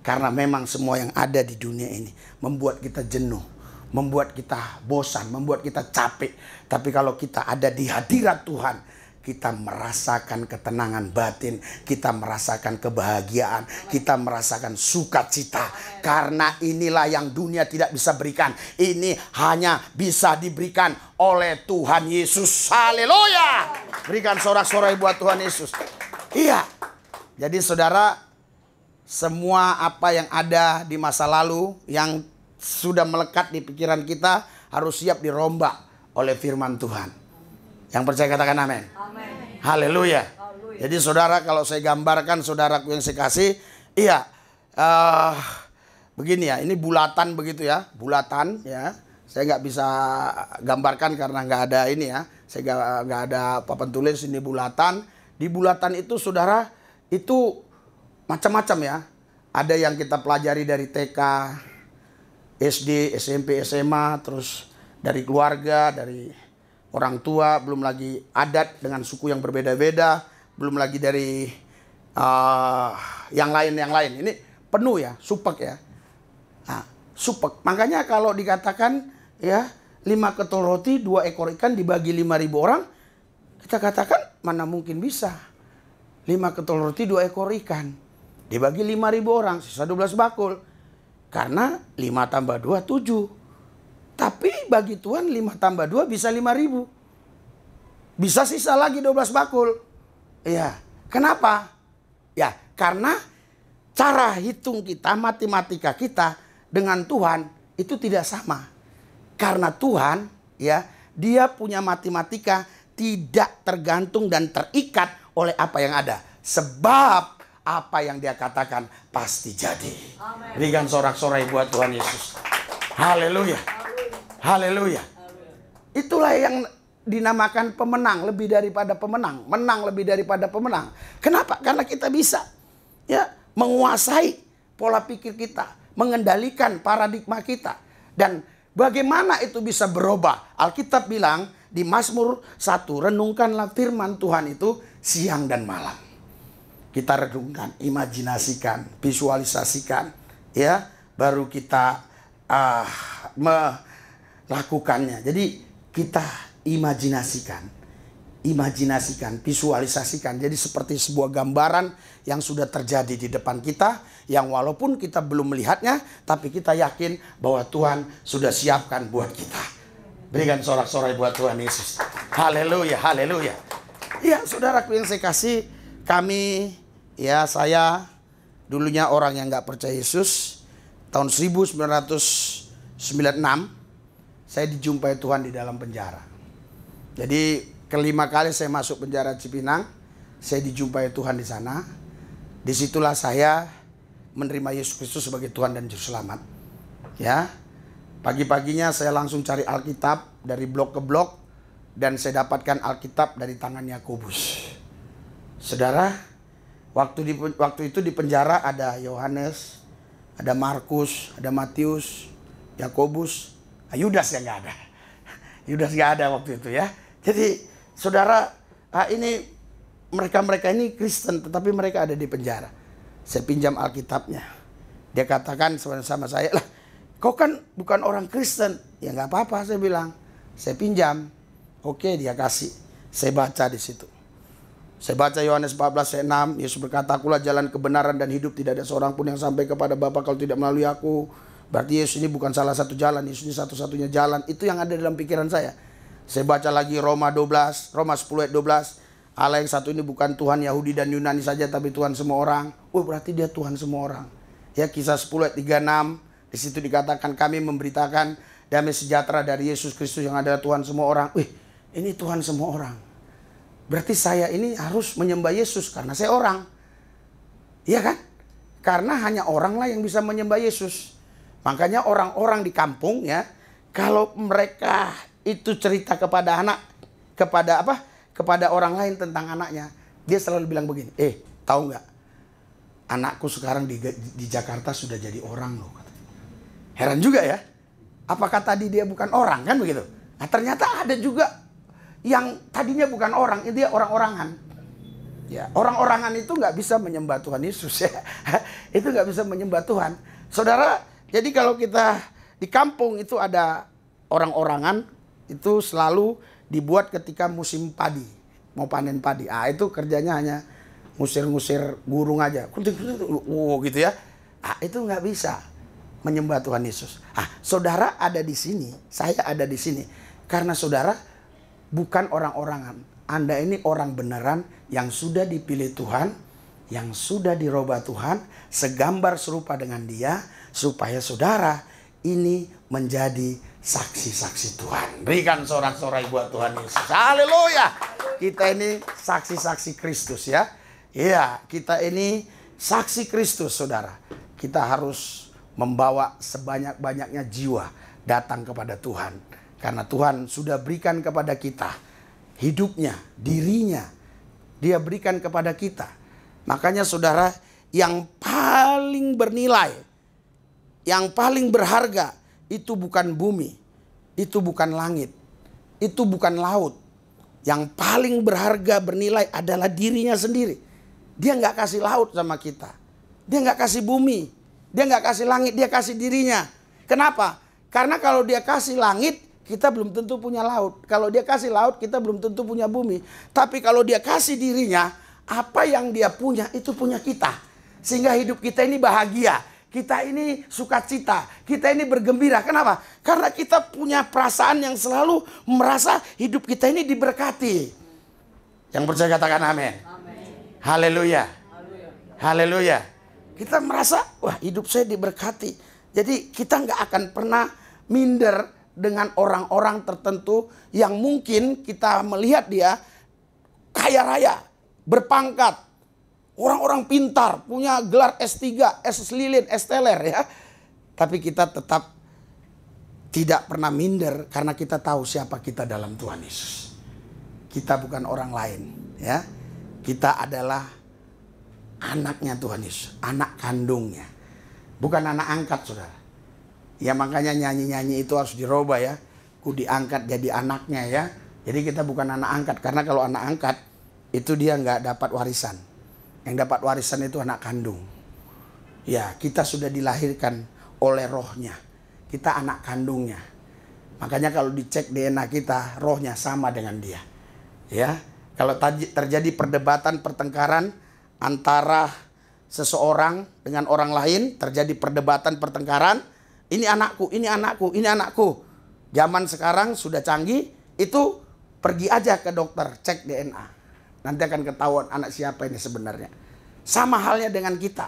Karena memang semua yang ada di dunia ini membuat kita jenuh, membuat kita bosan, membuat kita capek. Tapi kalau kita ada di hadirat Tuhan, kita merasakan ketenangan batin, kita merasakan kebahagiaan, kita merasakan sukacita. Karena inilah yang dunia tidak bisa berikan. Ini hanya bisa diberikan oleh Tuhan Yesus. Haleluya. Berikan sorak-sorai buat Tuhan Yesus. Iya. Jadi saudara semua apa yang ada di masa lalu yang sudah melekat di pikiran kita harus siap dirombak oleh firman Tuhan. Yang percaya katakan amin. Haleluya. Jadi saudara kalau saya gambarkan saudaraku yang saya kasih, iya uh, begini ya, ini bulatan begitu ya, bulatan ya. Saya nggak bisa gambarkan karena nggak ada ini ya, saya nggak ada papan tulis ini bulatan. Di bulatan itu saudara itu macam-macam ya. Ada yang kita pelajari dari TK, SD, SMP, SMA, terus dari keluarga, dari orang tua, belum lagi adat dengan suku yang berbeda-beda, belum lagi dari uh, yang lain yang lain. Ini penuh ya, supek ya. Nah, supek. Makanya kalau dikatakan ya lima ketul roti, dua ekor ikan dibagi lima ribu orang, kita katakan mana mungkin bisa. Lima ketul roti, dua ekor ikan. Dibagi 5.000 orang, sisa 12 bakul. Karena 5 tambah 2, 7. Tapi bagi Tuhan 5 tambah 2 bisa 5.000. Bisa sisa lagi 12 bakul. ya Kenapa? Ya, karena cara hitung kita, matematika kita dengan Tuhan itu tidak sama. Karena Tuhan ya, dia punya matematika tidak tergantung dan terikat oleh apa yang ada. Sebab apa yang dia katakan pasti jadi. Amen. Berikan sorak-sorai buat Tuhan Yesus. Haleluya. Haleluya. Itulah yang dinamakan pemenang lebih daripada pemenang, menang lebih daripada pemenang. Kenapa? Karena kita bisa ya menguasai pola pikir kita, mengendalikan paradigma kita dan bagaimana itu bisa berubah. Alkitab bilang di Mazmur 1, renungkanlah firman Tuhan itu siang dan malam kita redungkan, imajinasikan, visualisasikan, ya, baru kita uh, melakukannya. Jadi kita imajinasikan, imajinasikan, visualisasikan. Jadi seperti sebuah gambaran yang sudah terjadi di depan kita, yang walaupun kita belum melihatnya, tapi kita yakin bahwa Tuhan sudah siapkan buat kita. Berikan sorak-sorai buat Tuhan Yesus. Haleluya, haleluya. Ya, saudaraku yang saya kasih, kami Ya, saya dulunya orang yang nggak percaya Yesus. Tahun 1996 saya dijumpai Tuhan di dalam penjara. Jadi kelima kali saya masuk penjara Cipinang, saya dijumpai Tuhan di sana. Disitulah saya menerima Yesus Kristus sebagai Tuhan dan Juru Selamat. Ya, pagi-paginya saya langsung cari Alkitab dari blok ke blok dan saya dapatkan Alkitab dari tangan Yakobus. Saudara, Waktu di waktu itu di penjara ada Yohanes, ada Markus, ada Matius, Yakobus, ah, Yudas yang nggak ada. Yudas nggak ada waktu itu ya. Jadi saudara ah, ini mereka-mereka ini Kristen tetapi mereka ada di penjara. Saya pinjam Alkitabnya. Dia katakan sama saya lah, kau kan bukan orang Kristen. Ya nggak apa-apa saya bilang. Saya pinjam. Oke dia kasih. Saya baca di situ. Saya baca Yohanes 14 ayat 6, Yesus berkata, "Akulah jalan kebenaran dan hidup, tidak ada seorang pun yang sampai kepada Bapa kalau tidak melalui aku." Berarti Yesus ini bukan salah satu jalan, Yesus ini satu-satunya jalan. Itu yang ada dalam pikiran saya. Saya baca lagi Roma 12, Roma 10 ayat 12. Allah yang satu ini bukan Tuhan Yahudi dan Yunani saja tapi Tuhan semua orang. Oh, berarti dia Tuhan semua orang. Ya kisah 10 ayat 36 di situ dikatakan kami memberitakan damai sejahtera dari Yesus Kristus yang adalah Tuhan semua orang. Wih, ini Tuhan semua orang. Berarti saya ini harus menyembah Yesus karena saya orang. Iya kan? Karena hanya oranglah yang bisa menyembah Yesus. Makanya orang-orang di kampung ya, kalau mereka itu cerita kepada anak, kepada apa? Kepada orang lain tentang anaknya, dia selalu bilang begini, eh tahu nggak? Anakku sekarang di, di Jakarta sudah jadi orang loh. Heran juga ya. Apakah tadi dia bukan orang kan begitu? Nah ternyata ada juga yang tadinya bukan orang, itu dia orang-orangan. Ya, orang-orangan itu nggak bisa menyembah Tuhan Yesus ya. itu nggak bisa menyembah Tuhan. Saudara, jadi kalau kita di kampung itu ada orang-orangan itu selalu dibuat ketika musim padi, mau panen padi. Ah, itu kerjanya hanya ngusir-ngusir burung aja. Wow, oh, gitu ya. Ah, itu nggak bisa menyembah Tuhan Yesus. Ah, saudara ada di sini, saya ada di sini. Karena saudara bukan orang-orangan. Anda ini orang beneran yang sudah dipilih Tuhan, yang sudah diroba Tuhan, segambar serupa dengan Dia, supaya saudara ini menjadi saksi-saksi Tuhan. Berikan sorak-sorai buat Tuhan Yesus. Haleluya. Kita ini saksi-saksi Kristus ya. Iya, kita ini saksi Kristus saudara. Kita harus membawa sebanyak-banyaknya jiwa datang kepada Tuhan karena Tuhan sudah berikan kepada kita hidupnya, dirinya. Dia berikan kepada kita. Makanya saudara yang paling bernilai, yang paling berharga itu bukan bumi, itu bukan langit, itu bukan laut. Yang paling berharga bernilai adalah dirinya sendiri. Dia nggak kasih laut sama kita. Dia nggak kasih bumi. Dia nggak kasih langit, dia kasih dirinya. Kenapa? Karena kalau dia kasih langit, kita belum tentu punya laut. Kalau dia kasih laut, kita belum tentu punya bumi. Tapi kalau dia kasih dirinya, apa yang dia punya itu punya kita. Sehingga hidup kita ini bahagia. Kita ini sukacita, kita ini bergembira. Kenapa? Karena kita punya perasaan yang selalu merasa hidup kita ini diberkati. Yang percaya katakan amin. Haleluya. Haleluya. Kita merasa, wah hidup saya diberkati. Jadi kita nggak akan pernah minder dengan orang-orang tertentu yang mungkin kita melihat dia kaya raya, berpangkat, orang-orang pintar, punya gelar S3, S lilin, S teler ya. Tapi kita tetap tidak pernah minder karena kita tahu siapa kita dalam Tuhan Yesus. Kita bukan orang lain ya. Kita adalah anaknya Tuhan Yesus, anak kandungnya. Bukan anak angkat Saudara Ya makanya nyanyi-nyanyi itu harus diroba ya. Ku diangkat jadi anaknya ya. Jadi kita bukan anak angkat karena kalau anak angkat itu dia nggak dapat warisan. Yang dapat warisan itu anak kandung. Ya, kita sudah dilahirkan oleh rohnya. Kita anak kandungnya. Makanya kalau dicek DNA kita, rohnya sama dengan dia. Ya, kalau terjadi perdebatan pertengkaran antara seseorang dengan orang lain, terjadi perdebatan pertengkaran, ini anakku, ini anakku, ini anakku. Zaman sekarang sudah canggih, itu pergi aja ke dokter cek DNA. Nanti akan ketahuan anak siapa ini sebenarnya. Sama halnya dengan kita.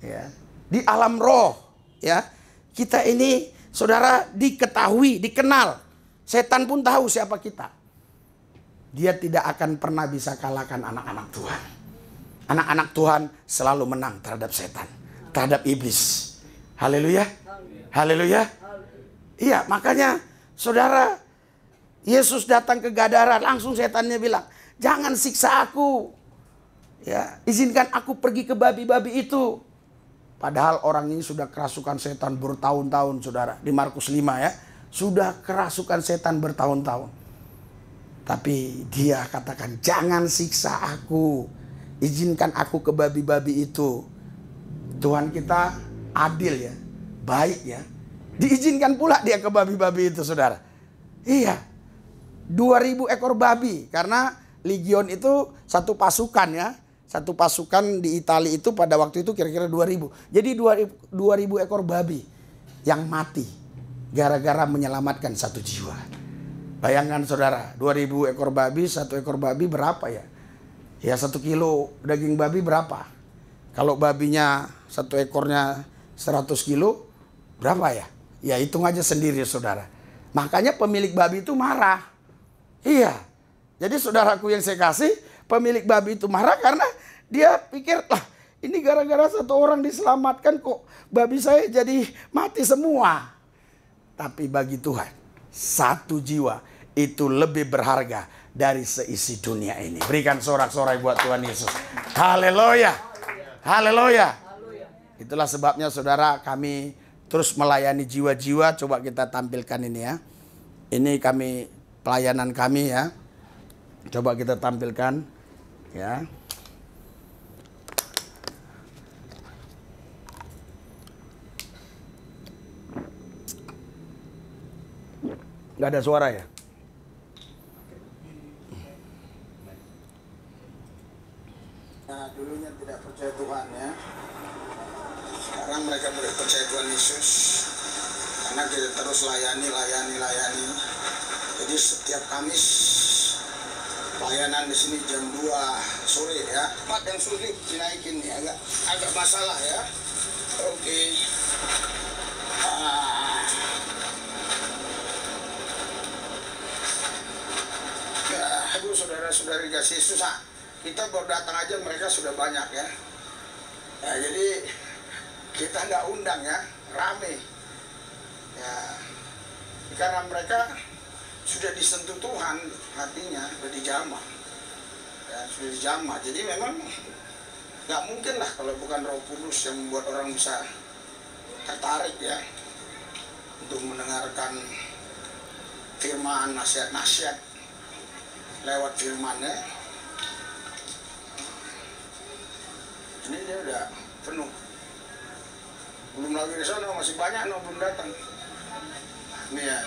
Ya. Di alam roh, ya. Kita ini saudara diketahui, dikenal. Setan pun tahu siapa kita. Dia tidak akan pernah bisa kalahkan anak-anak Tuhan. Anak-anak Tuhan selalu menang terhadap setan, terhadap iblis. Haleluya. Haleluya. Iya, makanya saudara Yesus datang ke Gadara, langsung setannya bilang, "Jangan siksa aku." Ya, izinkan aku pergi ke babi-babi itu. Padahal orang ini sudah kerasukan setan bertahun-tahun, Saudara. Di Markus 5 ya, sudah kerasukan setan bertahun-tahun. Tapi dia katakan, "Jangan siksa aku. Izinkan aku ke babi-babi itu." Tuhan kita adil ya baik ya. Diizinkan pula dia ke babi-babi itu saudara. Iya. 2000 ekor babi karena legion itu satu pasukan ya. Satu pasukan di Italia itu pada waktu itu kira-kira 2000. Jadi 2000, 2000 ekor babi yang mati gara-gara menyelamatkan satu jiwa. Bayangkan saudara, 2000 ekor babi, satu ekor babi berapa ya? Ya satu kilo daging babi berapa? Kalau babinya satu ekornya 100 kilo, Berapa ya? Ya hitung aja sendiri saudara. Makanya pemilik babi itu marah. Iya. Jadi saudaraku yang saya kasih, pemilik babi itu marah karena dia pikir, lah ini gara-gara satu orang diselamatkan kok babi saya jadi mati semua. Tapi bagi Tuhan, satu jiwa itu lebih berharga dari seisi dunia ini. Berikan sorak-sorai buat Tuhan Yesus. Haleluya. Haleluya. Itulah sebabnya saudara kami terus melayani jiwa-jiwa coba kita tampilkan ini ya ini kami pelayanan kami ya coba kita tampilkan ya nggak ada suara ya nah, dulunya tidak percaya Tuhan ya karena mereka boleh percaya Tuhan Yesus karena kita terus layani layani layani jadi setiap Kamis pelayanan di sini jam 2 sore ya tempat yang sulit dinaikin ya agak agak masalah ya oke okay. Ah. Ya, saudara-saudari kasih susah kita baru datang aja mereka sudah banyak ya, ya jadi kita nggak undang ya rame ya karena mereka sudah disentuh Tuhan hatinya sudah dijamah ya, sudah dijamah jadi memang nggak mungkin lah kalau bukan Roh Kudus yang membuat orang bisa tertarik ya untuk mendengarkan firman nasihat-nasihat lewat firmannya ini dia udah penuh belum lagi di sana masih banyak no belum datang nih ya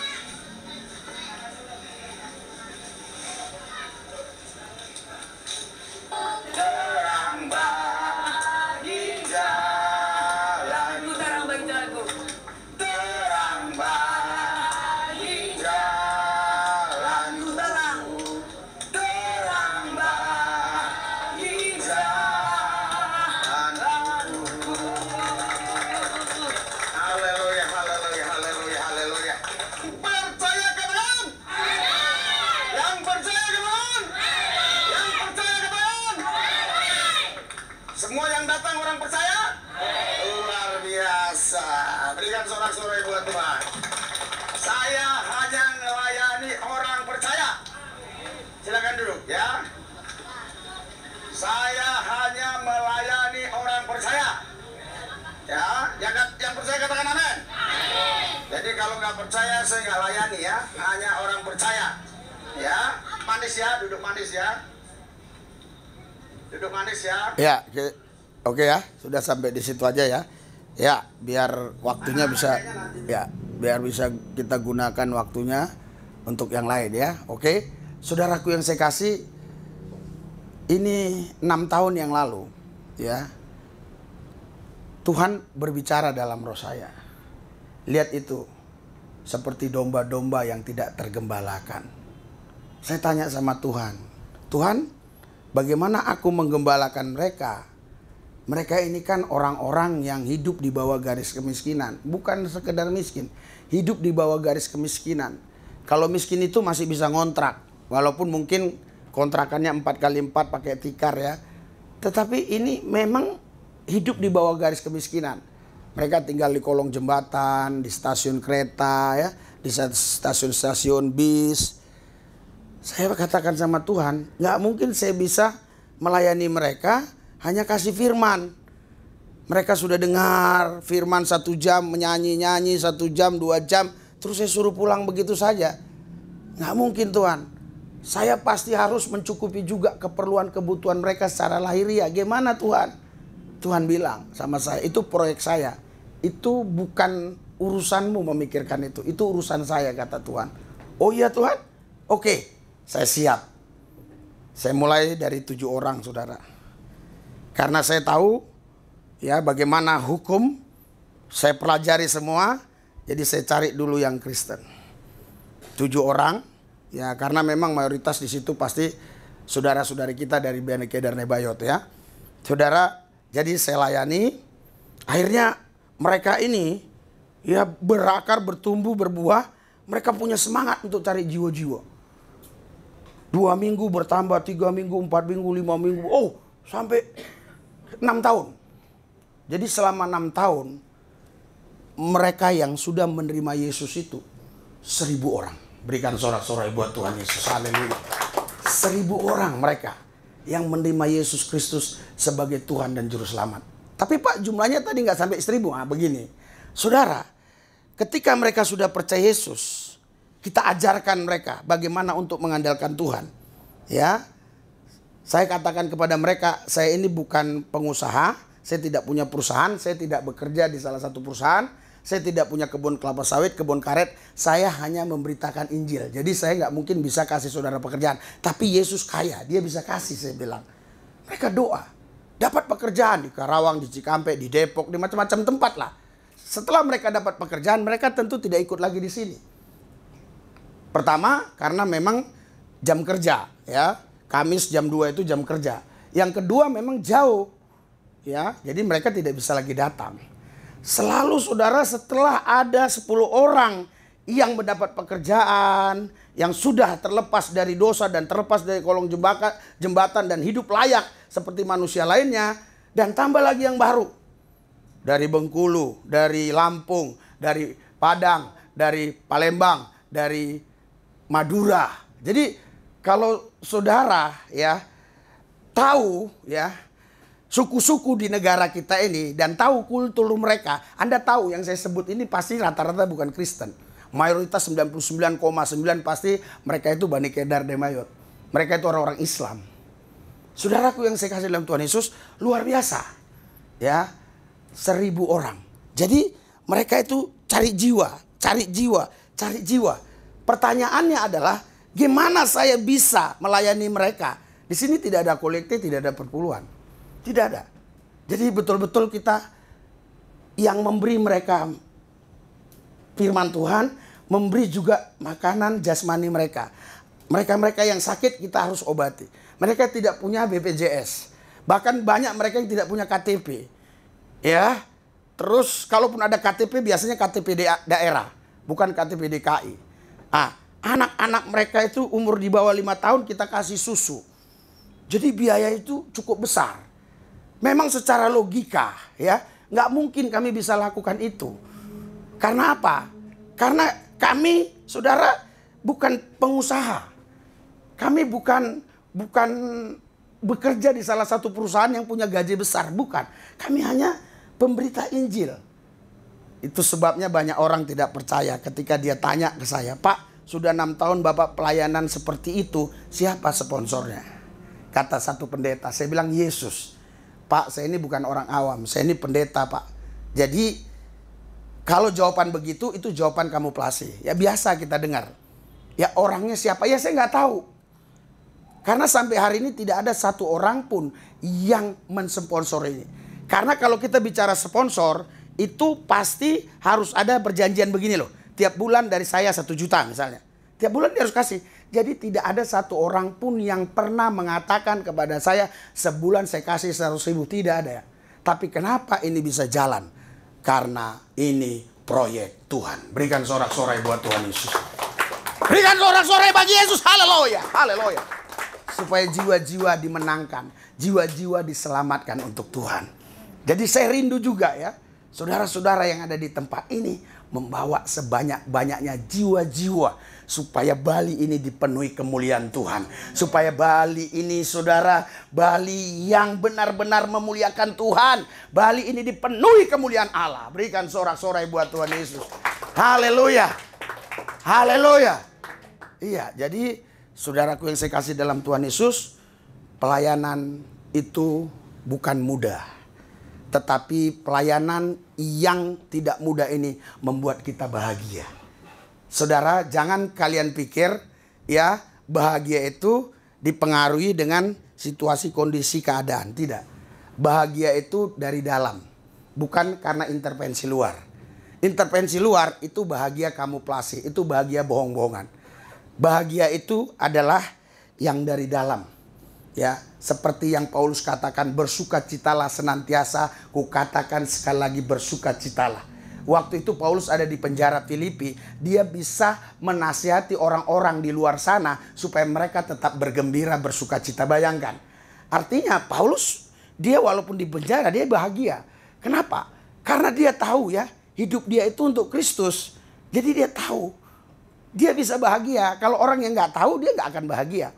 Jadi kalau nggak percaya saya nggak layani ya. Hanya orang percaya. Ya, manis ya, duduk manis ya. Duduk manis ya. Ya, oke, oke ya. Sudah sampai di situ aja ya. Ya, biar waktunya nah, bisa ya, biar bisa kita gunakan waktunya untuk yang lain ya. Oke. Saudaraku yang saya kasih ini enam tahun yang lalu ya. Tuhan berbicara dalam roh saya. Lihat itu, seperti domba-domba yang tidak tergembalakan. Saya tanya sama Tuhan, Tuhan, bagaimana aku menggembalakan mereka? Mereka ini kan orang-orang yang hidup di bawah garis kemiskinan, bukan sekedar miskin, hidup di bawah garis kemiskinan. Kalau miskin itu masih bisa ngontrak, walaupun mungkin kontrakannya 4 kali 4 pakai tikar ya. Tetapi ini memang hidup di bawah garis kemiskinan mereka tinggal di kolong jembatan, di stasiun kereta, ya, di stasiun-stasiun bis. Saya katakan sama Tuhan, nggak mungkin saya bisa melayani mereka hanya kasih firman. Mereka sudah dengar firman satu jam, menyanyi-nyanyi satu jam, dua jam. Terus saya suruh pulang begitu saja. Nggak mungkin Tuhan. Saya pasti harus mencukupi juga keperluan kebutuhan mereka secara lahiriah. Gimana Tuhan? Tuhan bilang sama saya, itu proyek saya itu bukan urusanmu memikirkan itu. Itu urusan saya kata Tuhan. Oh iya Tuhan? Oke, saya siap. Saya mulai dari tujuh orang saudara. Karena saya tahu ya bagaimana hukum saya pelajari semua jadi saya cari dulu yang Kristen tujuh orang ya karena memang mayoritas di situ pasti saudara-saudari kita dari BNK dan Nebayot ya saudara jadi saya layani akhirnya mereka ini ya berakar, bertumbuh, berbuah, mereka punya semangat untuk cari jiwa-jiwa. Dua minggu bertambah, tiga minggu, empat minggu, lima minggu, oh sampai enam tahun. Jadi selama enam tahun, mereka yang sudah menerima Yesus itu seribu orang. Berikan sorak-sorai buat Tuhan Yesus. Haleluya. Seribu orang mereka yang menerima Yesus Kristus sebagai Tuhan dan Juru Selamat. Tapi Pak jumlahnya tadi nggak sampai seribu. Nah, begini. Saudara, ketika mereka sudah percaya Yesus, kita ajarkan mereka bagaimana untuk mengandalkan Tuhan. Ya, saya katakan kepada mereka, saya ini bukan pengusaha, saya tidak punya perusahaan, saya tidak bekerja di salah satu perusahaan, saya tidak punya kebun kelapa sawit, kebun karet, saya hanya memberitakan Injil. Jadi saya nggak mungkin bisa kasih saudara pekerjaan. Tapi Yesus kaya, dia bisa kasih, saya bilang. Mereka doa dapat pekerjaan di Karawang, di Cikampek, di Depok, di macam-macam tempat lah. Setelah mereka dapat pekerjaan, mereka tentu tidak ikut lagi di sini. Pertama, karena memang jam kerja, ya. Kamis jam 2 itu jam kerja. Yang kedua memang jauh. Ya, jadi mereka tidak bisa lagi datang. Selalu saudara setelah ada 10 orang yang mendapat pekerjaan, yang sudah terlepas dari dosa dan terlepas dari kolong jembatan, jembatan dan hidup layak seperti manusia lainnya, dan tambah lagi yang baru dari Bengkulu, dari Lampung, dari Padang, dari Palembang, dari Madura. Jadi kalau saudara ya tahu ya suku-suku di negara kita ini dan tahu kultur mereka, Anda tahu yang saya sebut ini pasti rata-rata bukan Kristen mayoritas 99,9 pasti mereka itu Bani Kedar de Mayot. Mereka itu orang-orang Islam. Saudaraku yang saya kasih dalam Tuhan Yesus luar biasa. Ya, seribu orang. Jadi mereka itu cari jiwa, cari jiwa, cari jiwa. Pertanyaannya adalah gimana saya bisa melayani mereka? Di sini tidak ada kolektif, tidak ada perpuluhan. Tidak ada. Jadi betul-betul kita yang memberi mereka firman Tuhan memberi juga makanan jasmani mereka. Mereka-mereka yang sakit kita harus obati. Mereka tidak punya BPJS. Bahkan banyak mereka yang tidak punya KTP. Ya. Terus kalaupun ada KTP biasanya KTP daerah, bukan KTP DKI. Ah, anak-anak mereka itu umur di bawah lima tahun kita kasih susu. Jadi biaya itu cukup besar. Memang secara logika ya, nggak mungkin kami bisa lakukan itu. Karena apa? Karena kami, saudara, bukan pengusaha. Kami bukan bukan bekerja di salah satu perusahaan yang punya gaji besar, bukan. Kami hanya pemberita Injil. Itu sebabnya banyak orang tidak percaya ketika dia tanya ke saya, Pak, sudah enam tahun Bapak pelayanan seperti itu, siapa sponsornya? Kata satu pendeta, saya bilang Yesus. Pak, saya ini bukan orang awam, saya ini pendeta, Pak. Jadi kalau jawaban begitu itu jawaban kamuflase. Ya biasa kita dengar. Ya orangnya siapa? Ya saya nggak tahu. Karena sampai hari ini tidak ada satu orang pun yang mensponsori. ini. Karena kalau kita bicara sponsor itu pasti harus ada perjanjian begini loh. Tiap bulan dari saya satu juta misalnya. Tiap bulan dia harus kasih. Jadi tidak ada satu orang pun yang pernah mengatakan kepada saya sebulan saya kasih seratus ribu. Tidak ada ya. Tapi kenapa ini bisa jalan? Karena ini proyek Tuhan. Berikan sorak-sorai buat Tuhan Yesus. Berikan sorak-sorai bagi Yesus. Haleluya. Haleluya. Supaya jiwa-jiwa dimenangkan. Jiwa-jiwa diselamatkan untuk Tuhan. Jadi saya rindu juga ya. Saudara-saudara yang ada di tempat ini. Membawa sebanyak-banyaknya jiwa-jiwa supaya Bali ini dipenuhi kemuliaan Tuhan. Supaya Bali ini saudara, Bali yang benar-benar memuliakan Tuhan. Bali ini dipenuhi kemuliaan Allah. Berikan sorak-sorai buat Tuhan Yesus. Haleluya. Haleluya. Iya, jadi saudaraku yang saya kasih dalam Tuhan Yesus, pelayanan itu bukan mudah. Tetapi pelayanan yang tidak mudah ini membuat kita bahagia. Saudara, jangan kalian pikir ya bahagia itu dipengaruhi dengan situasi kondisi keadaan, tidak. Bahagia itu dari dalam, bukan karena intervensi luar. Intervensi luar itu bahagia kamuflase, itu bahagia bohong-bohongan. Bahagia itu adalah yang dari dalam. Ya, seperti yang Paulus katakan bersukacitalah senantiasa, kukatakan sekali lagi bersukacitalah Waktu itu Paulus ada di penjara Filipi, dia bisa menasihati orang-orang di luar sana supaya mereka tetap bergembira, bersuka cita. Bayangkan. Artinya Paulus dia walaupun di penjara dia bahagia. Kenapa? Karena dia tahu ya, hidup dia itu untuk Kristus. Jadi dia tahu dia bisa bahagia. Kalau orang yang nggak tahu dia nggak akan bahagia.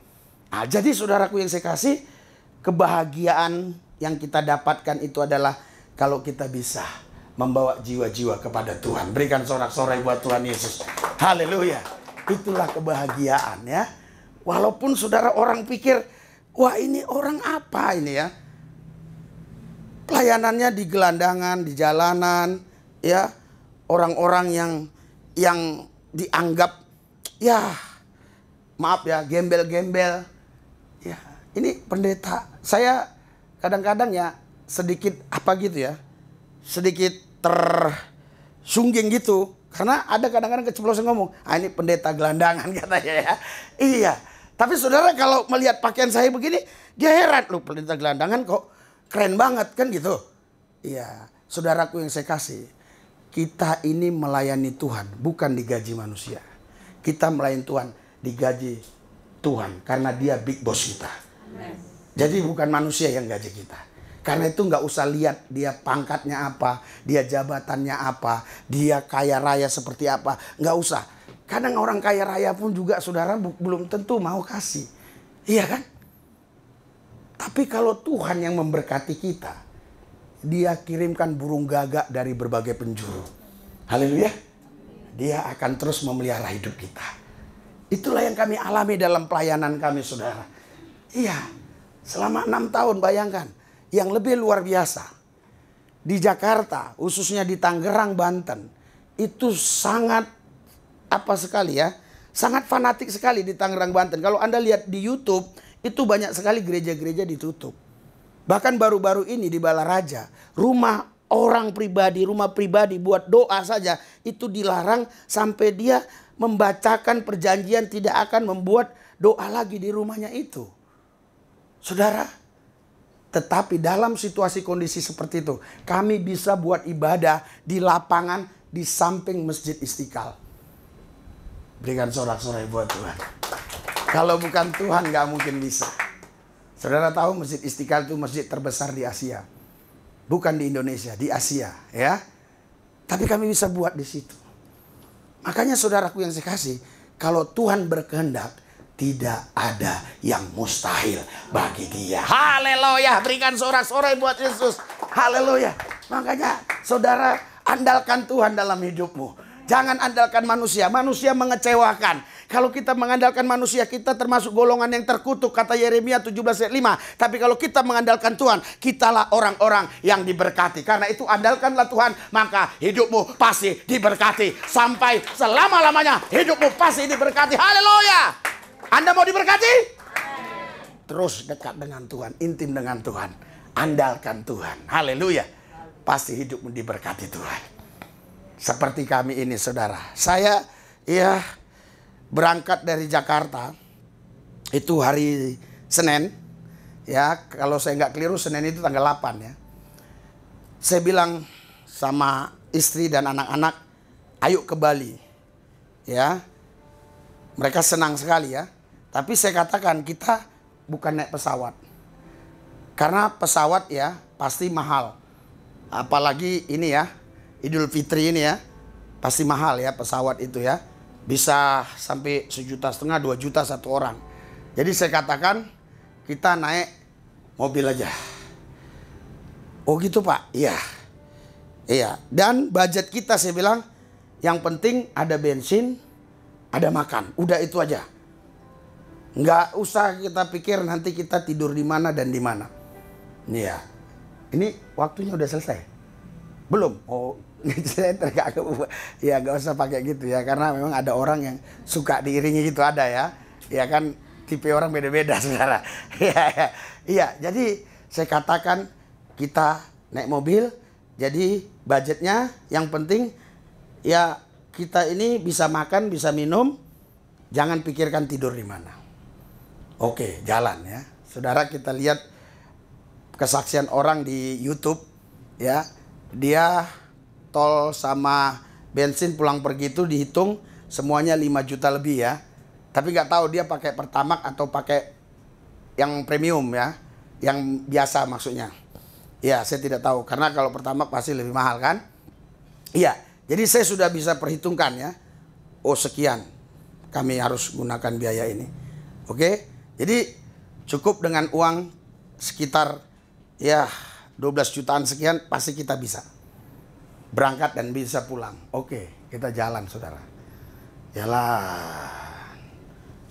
Nah, jadi saudaraku yang saya kasih, kebahagiaan yang kita dapatkan itu adalah kalau kita bisa membawa jiwa-jiwa kepada Tuhan. Berikan sorak-sorai buat Tuhan Yesus. Haleluya. Itulah kebahagiaan ya. Walaupun saudara orang pikir, wah ini orang apa ini ya? Pelayanannya di gelandangan, di jalanan, ya. Orang-orang yang yang dianggap ya maaf ya gembel-gembel. Ya, ini pendeta. Saya kadang-kadang ya sedikit apa gitu ya. Sedikit sungging gitu karena ada kadang-kadang keceplosan ngomong ah ini pendeta gelandangan katanya ya iya tapi saudara kalau melihat pakaian saya begini dia heran lu pendeta gelandangan kok keren banget kan gitu iya saudaraku yang saya kasih kita ini melayani Tuhan bukan digaji manusia kita melayani Tuhan digaji Tuhan karena dia big boss kita jadi bukan manusia yang gaji kita karena itu nggak usah lihat dia pangkatnya apa, dia jabatannya apa, dia kaya raya seperti apa, nggak usah. Kadang orang kaya raya pun juga saudara belum tentu mau kasih. Iya kan? Tapi kalau Tuhan yang memberkati kita, dia kirimkan burung gagak dari berbagai penjuru. Haleluya. Dia akan terus memelihara hidup kita. Itulah yang kami alami dalam pelayanan kami saudara. Iya, selama enam tahun bayangkan yang lebih luar biasa. Di Jakarta, khususnya di Tangerang, Banten, itu sangat apa sekali ya, sangat fanatik sekali di Tangerang, Banten. Kalau Anda lihat di YouTube, itu banyak sekali gereja-gereja ditutup. Bahkan baru-baru ini di Balaraja, rumah orang pribadi, rumah pribadi buat doa saja itu dilarang sampai dia membacakan perjanjian tidak akan membuat doa lagi di rumahnya itu. Saudara, tetapi dalam situasi kondisi seperti itu, kami bisa buat ibadah di lapangan di samping Masjid Istiqlal. Berikan sorak-sorai buat Tuhan. Kalau bukan Tuhan nggak mungkin bisa. Saudara tahu Masjid Istiqlal itu masjid terbesar di Asia. Bukan di Indonesia, di Asia ya. Tapi kami bisa buat di situ. Makanya saudaraku yang saya kasih, kalau Tuhan berkehendak, tidak ada yang mustahil bagi dia. Haleluya, berikan sorak-sorai buat Yesus. Haleluya. Makanya saudara andalkan Tuhan dalam hidupmu. Jangan andalkan manusia. Manusia mengecewakan. Kalau kita mengandalkan manusia, kita termasuk golongan yang terkutuk. Kata Yeremia 17:5. Tapi kalau kita mengandalkan Tuhan, kitalah orang-orang yang diberkati. Karena itu andalkanlah Tuhan, maka hidupmu pasti diberkati. Sampai selama-lamanya hidupmu pasti diberkati. Haleluya. Anda mau diberkati? Terus dekat dengan Tuhan, intim dengan Tuhan. Andalkan Tuhan. Haleluya. Pasti hidupmu diberkati Tuhan. Seperti kami ini saudara. Saya ya berangkat dari Jakarta. Itu hari Senin. Ya kalau saya nggak keliru Senin itu tanggal 8 ya. Saya bilang sama istri dan anak-anak, ayo ke Bali. Ya, mereka senang sekali ya. Tapi saya katakan kita bukan naik pesawat. Karena pesawat ya pasti mahal. Apalagi ini ya, Idul Fitri ini ya, pasti mahal ya pesawat itu ya. Bisa sampai sejuta setengah, dua juta satu orang. Jadi saya katakan kita naik mobil aja. Oh gitu pak? Iya. Iya. Dan budget kita saya bilang yang penting ada bensin, ada makan. Udah itu aja Nggak usah kita pikir nanti kita tidur di mana dan di mana. Iya. Ini waktunya udah selesai. Belum. Oh, saya tergak, ya nggak usah pakai gitu ya karena memang ada orang yang suka diiringi gitu ada ya. Ya kan tipe orang beda-beda saudara. Iya, iya, iya. Jadi saya katakan kita naik mobil, jadi budgetnya yang penting ya kita ini bisa makan, bisa minum, jangan pikirkan tidur di mana. Oke, jalan ya. Saudara kita lihat kesaksian orang di YouTube ya. Dia tol sama bensin pulang pergi itu dihitung semuanya 5 juta lebih ya. Tapi nggak tahu dia pakai pertamak atau pakai yang premium ya, yang biasa maksudnya. Ya, saya tidak tahu karena kalau pertamak pasti lebih mahal kan? Iya. Jadi saya sudah bisa perhitungkan ya. Oh, sekian kami harus gunakan biaya ini. Oke? Okay? Jadi cukup dengan uang sekitar ya 12 jutaan sekian pasti kita bisa berangkat dan bisa pulang. Oke, kita jalan saudara. Jalan.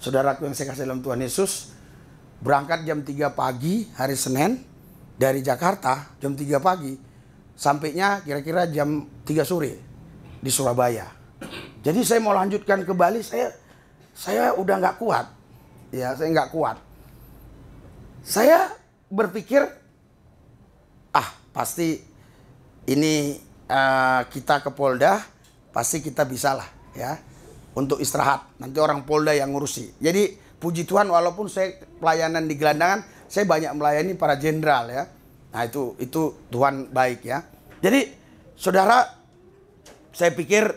Saudaraku yang saya kasih dalam Tuhan Yesus, berangkat jam 3 pagi hari Senin dari Jakarta jam 3 pagi sampainya kira-kira jam 3 sore di Surabaya. Jadi saya mau lanjutkan ke Bali, saya saya udah nggak kuat ya saya nggak kuat saya berpikir ah pasti ini uh, kita ke Polda pasti kita bisa lah ya untuk istirahat nanti orang Polda yang ngurusi jadi puji Tuhan walaupun saya pelayanan di gelandangan saya banyak melayani para jenderal ya nah itu itu Tuhan baik ya jadi saudara saya pikir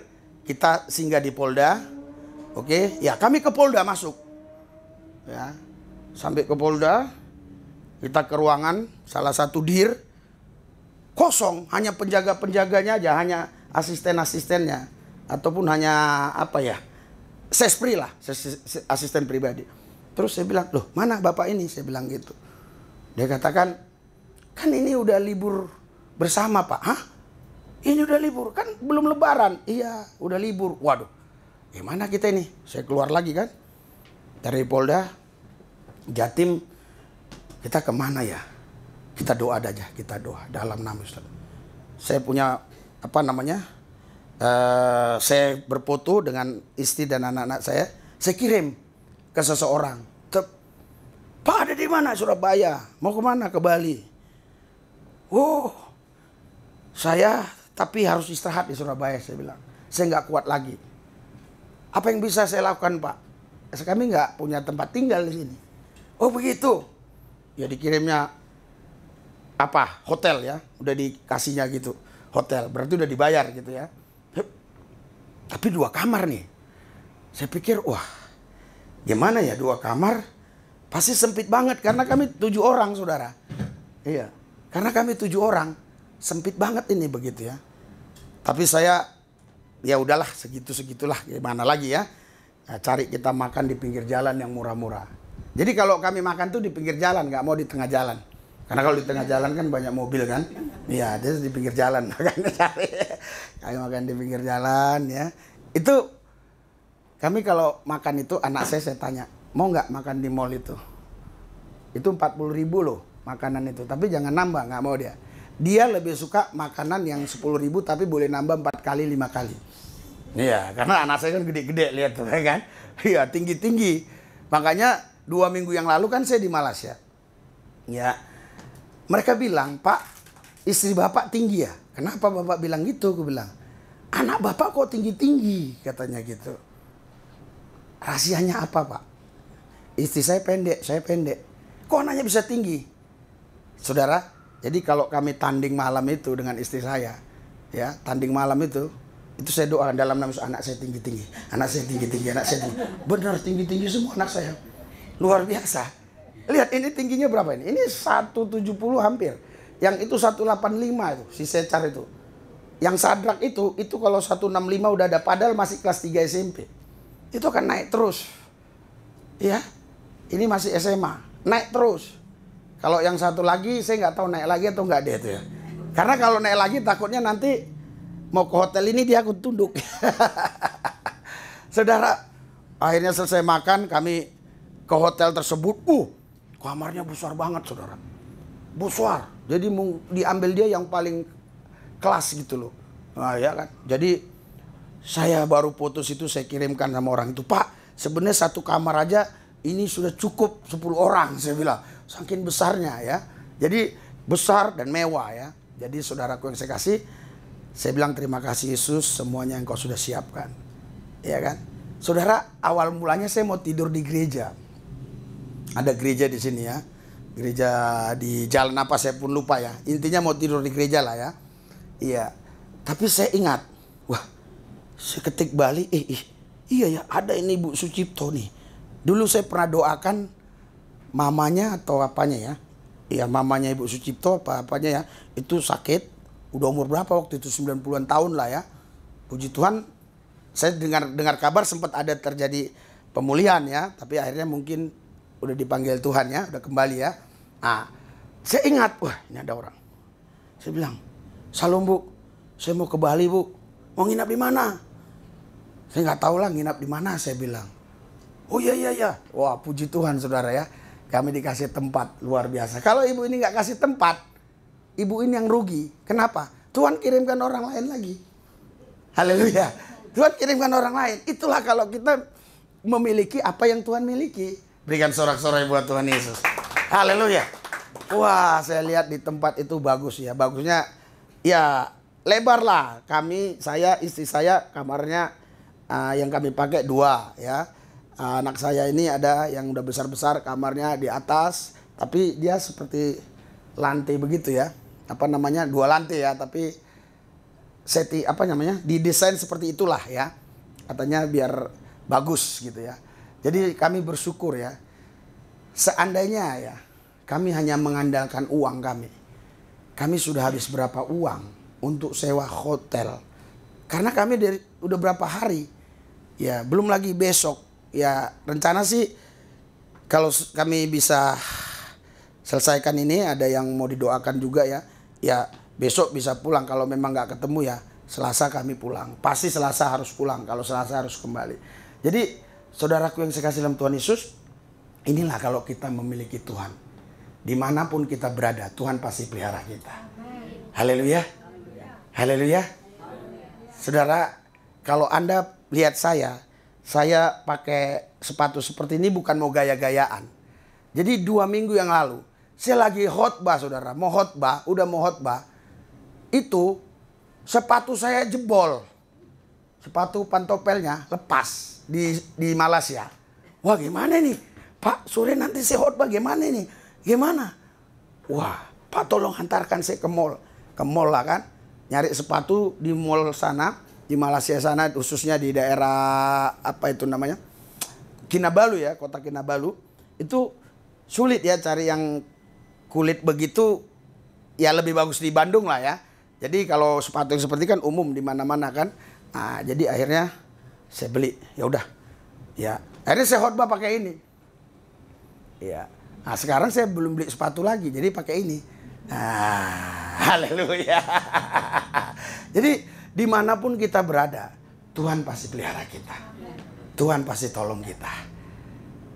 kita singgah di Polda oke okay? ya kami ke Polda masuk ya sampai ke Polda kita ke ruangan salah satu dir kosong hanya penjaga penjaganya aja hanya asisten asistennya ataupun hanya apa ya sespri lah asisten pribadi terus saya bilang loh mana bapak ini saya bilang gitu dia katakan kan ini udah libur bersama pak hah ini udah libur kan belum lebaran iya udah libur waduh gimana kita ini saya keluar lagi kan dari Polda Jatim kita kemana ya? Kita doa aja, kita doa dalam nama Islam. Saya punya apa namanya? Uh, saya berfoto dengan istri dan anak-anak saya. Saya kirim ke seseorang. Ke, Pak ada di mana Surabaya? Mau kemana ke Bali? Oh, saya tapi harus istirahat di Surabaya. Saya bilang, saya nggak kuat lagi. Apa yang bisa saya lakukan Pak? kami nggak punya tempat tinggal di sini. Oh begitu. Ya dikirimnya apa hotel ya, udah dikasihnya gitu hotel. Berarti udah dibayar gitu ya. Tapi dua kamar nih. Saya pikir wah gimana ya dua kamar pasti sempit banget karena kami tujuh orang saudara. Iya. Karena kami tujuh orang sempit banget ini begitu ya. Tapi saya ya udahlah segitu segitulah gimana lagi ya Nah, cari kita makan di pinggir jalan yang murah-murah. Jadi kalau kami makan tuh di pinggir jalan, nggak mau di tengah jalan. Karena kalau di tengah jalan kan banyak mobil kan. Iya, dia di pinggir jalan Kami makan di pinggir jalan ya. Itu kami kalau makan itu anak saya saya tanya, mau nggak makan di mall itu? Itu 40 ribu loh makanan itu. Tapi jangan nambah, nggak mau dia. Dia lebih suka makanan yang 10 ribu tapi boleh nambah 4 kali, 5 kali. Iya, karena anak saya kan gede-gede lihat tuh ya kan. Iya, tinggi-tinggi. Makanya dua minggu yang lalu kan saya di Malaysia. Ya, mereka bilang, Pak, istri bapak tinggi ya. Kenapa bapak bilang gitu? Aku bilang, anak bapak kok tinggi-tinggi katanya gitu. Rahasianya apa pak? Istri saya pendek, saya pendek. Kok anaknya bisa tinggi? Saudara, jadi kalau kami tanding malam itu dengan istri saya, ya tanding malam itu itu saya doa dalam nama anak saya tinggi tinggi anak saya tinggi tinggi anak saya tinggi benar tinggi tinggi semua anak saya luar biasa lihat ini tingginya berapa ini ini 170 hampir yang itu 185 itu si secar itu yang sadrak itu itu kalau 165 udah ada padahal masih kelas 3 SMP itu akan naik terus ya ini masih SMA naik terus kalau yang satu lagi saya nggak tahu naik lagi atau nggak deh itu ya karena kalau naik lagi takutnya nanti mau ke hotel ini dia aku tunduk. Saudara, akhirnya selesai makan kami ke hotel tersebut. Uh, kamarnya besar banget, Saudara. Besar. Jadi diambil dia yang paling kelas gitu loh. Nah, ya kan. Jadi saya baru putus itu saya kirimkan sama orang itu, "Pak, sebenarnya satu kamar aja ini sudah cukup 10 orang." Saya bilang, "Saking besarnya ya." Jadi besar dan mewah ya. Jadi saudaraku yang saya kasih, saya bilang terima kasih Yesus semuanya yang kau sudah siapkan. Iya kan? Saudara, awal mulanya saya mau tidur di gereja. Ada gereja di sini ya. Gereja di jalan apa saya pun lupa ya. Intinya mau tidur di gereja lah ya. Iya. Tapi saya ingat, wah, saya ketik balik, eh, eh iya ya ada ini Ibu Sucipto nih. Dulu saya pernah doakan mamanya atau apanya ya. Iya mamanya Ibu Sucipto apa apanya ya. Itu sakit udah umur berapa waktu itu 90-an tahun lah ya. Puji Tuhan saya dengar dengar kabar sempat ada terjadi pemulihan ya, tapi akhirnya mungkin udah dipanggil Tuhan ya, udah kembali ya. Nah, saya ingat, wah ini ada orang. Saya bilang, Salom bu, saya mau ke Bali bu, mau nginap di mana? Saya nggak tahu lah nginap di mana, saya bilang. Oh iya iya iya, wah puji Tuhan saudara ya, kami dikasih tempat luar biasa. Kalau ibu ini nggak kasih tempat, ibu ini yang rugi. Kenapa? Tuhan kirimkan orang lain lagi. Haleluya. Tuhan kirimkan orang lain. Itulah kalau kita memiliki apa yang Tuhan miliki. Berikan sorak-sorai buat Tuhan Yesus. Haleluya. Wah, saya lihat di tempat itu bagus ya. Bagusnya ya lebar lah. Kami, saya, istri saya kamarnya uh, yang kami pakai dua ya. Uh, anak saya ini ada yang udah besar-besar kamarnya di atas. Tapi dia seperti lantai begitu ya apa namanya dua lantai ya tapi seti apa namanya didesain seperti itulah ya katanya biar bagus gitu ya jadi kami bersyukur ya seandainya ya kami hanya mengandalkan uang kami kami sudah habis berapa uang untuk sewa hotel karena kami dari udah berapa hari ya belum lagi besok ya rencana sih kalau kami bisa selesaikan ini ada yang mau didoakan juga ya ya besok bisa pulang kalau memang nggak ketemu ya Selasa kami pulang. Pasti Selasa harus pulang kalau Selasa harus kembali. Jadi saudaraku yang saya kasih dalam Tuhan Yesus, inilah kalau kita memiliki Tuhan. Dimanapun kita berada, Tuhan pasti pelihara kita. Haleluya. Haleluya. Saudara, kalau Anda lihat saya, saya pakai sepatu seperti ini bukan mau gaya-gayaan. Jadi dua minggu yang lalu, saya lagi khotbah saudara, mau khotbah, udah mau khotbah. Itu sepatu saya jebol. Sepatu pantopelnya lepas di di Malaysia. Wah gimana nih? Pak sore nanti saya khotbah gimana nih? Gimana? Wah Pak tolong hantarkan saya ke mall. Ke mall lah kan. Nyari sepatu di mall sana. Di Malaysia sana khususnya di daerah apa itu namanya? Kinabalu ya, kota Kinabalu. Itu sulit ya cari yang kulit begitu ya lebih bagus di Bandung lah ya. Jadi kalau sepatu yang seperti kan umum di mana-mana kan. Nah, jadi akhirnya saya beli. Ya udah. Ya, akhirnya saya khotbah pakai ini. Ya. Nah, sekarang saya belum beli sepatu lagi, jadi pakai ini. Nah, haleluya. jadi dimanapun kita berada, Tuhan pasti pelihara kita. Tuhan pasti tolong kita.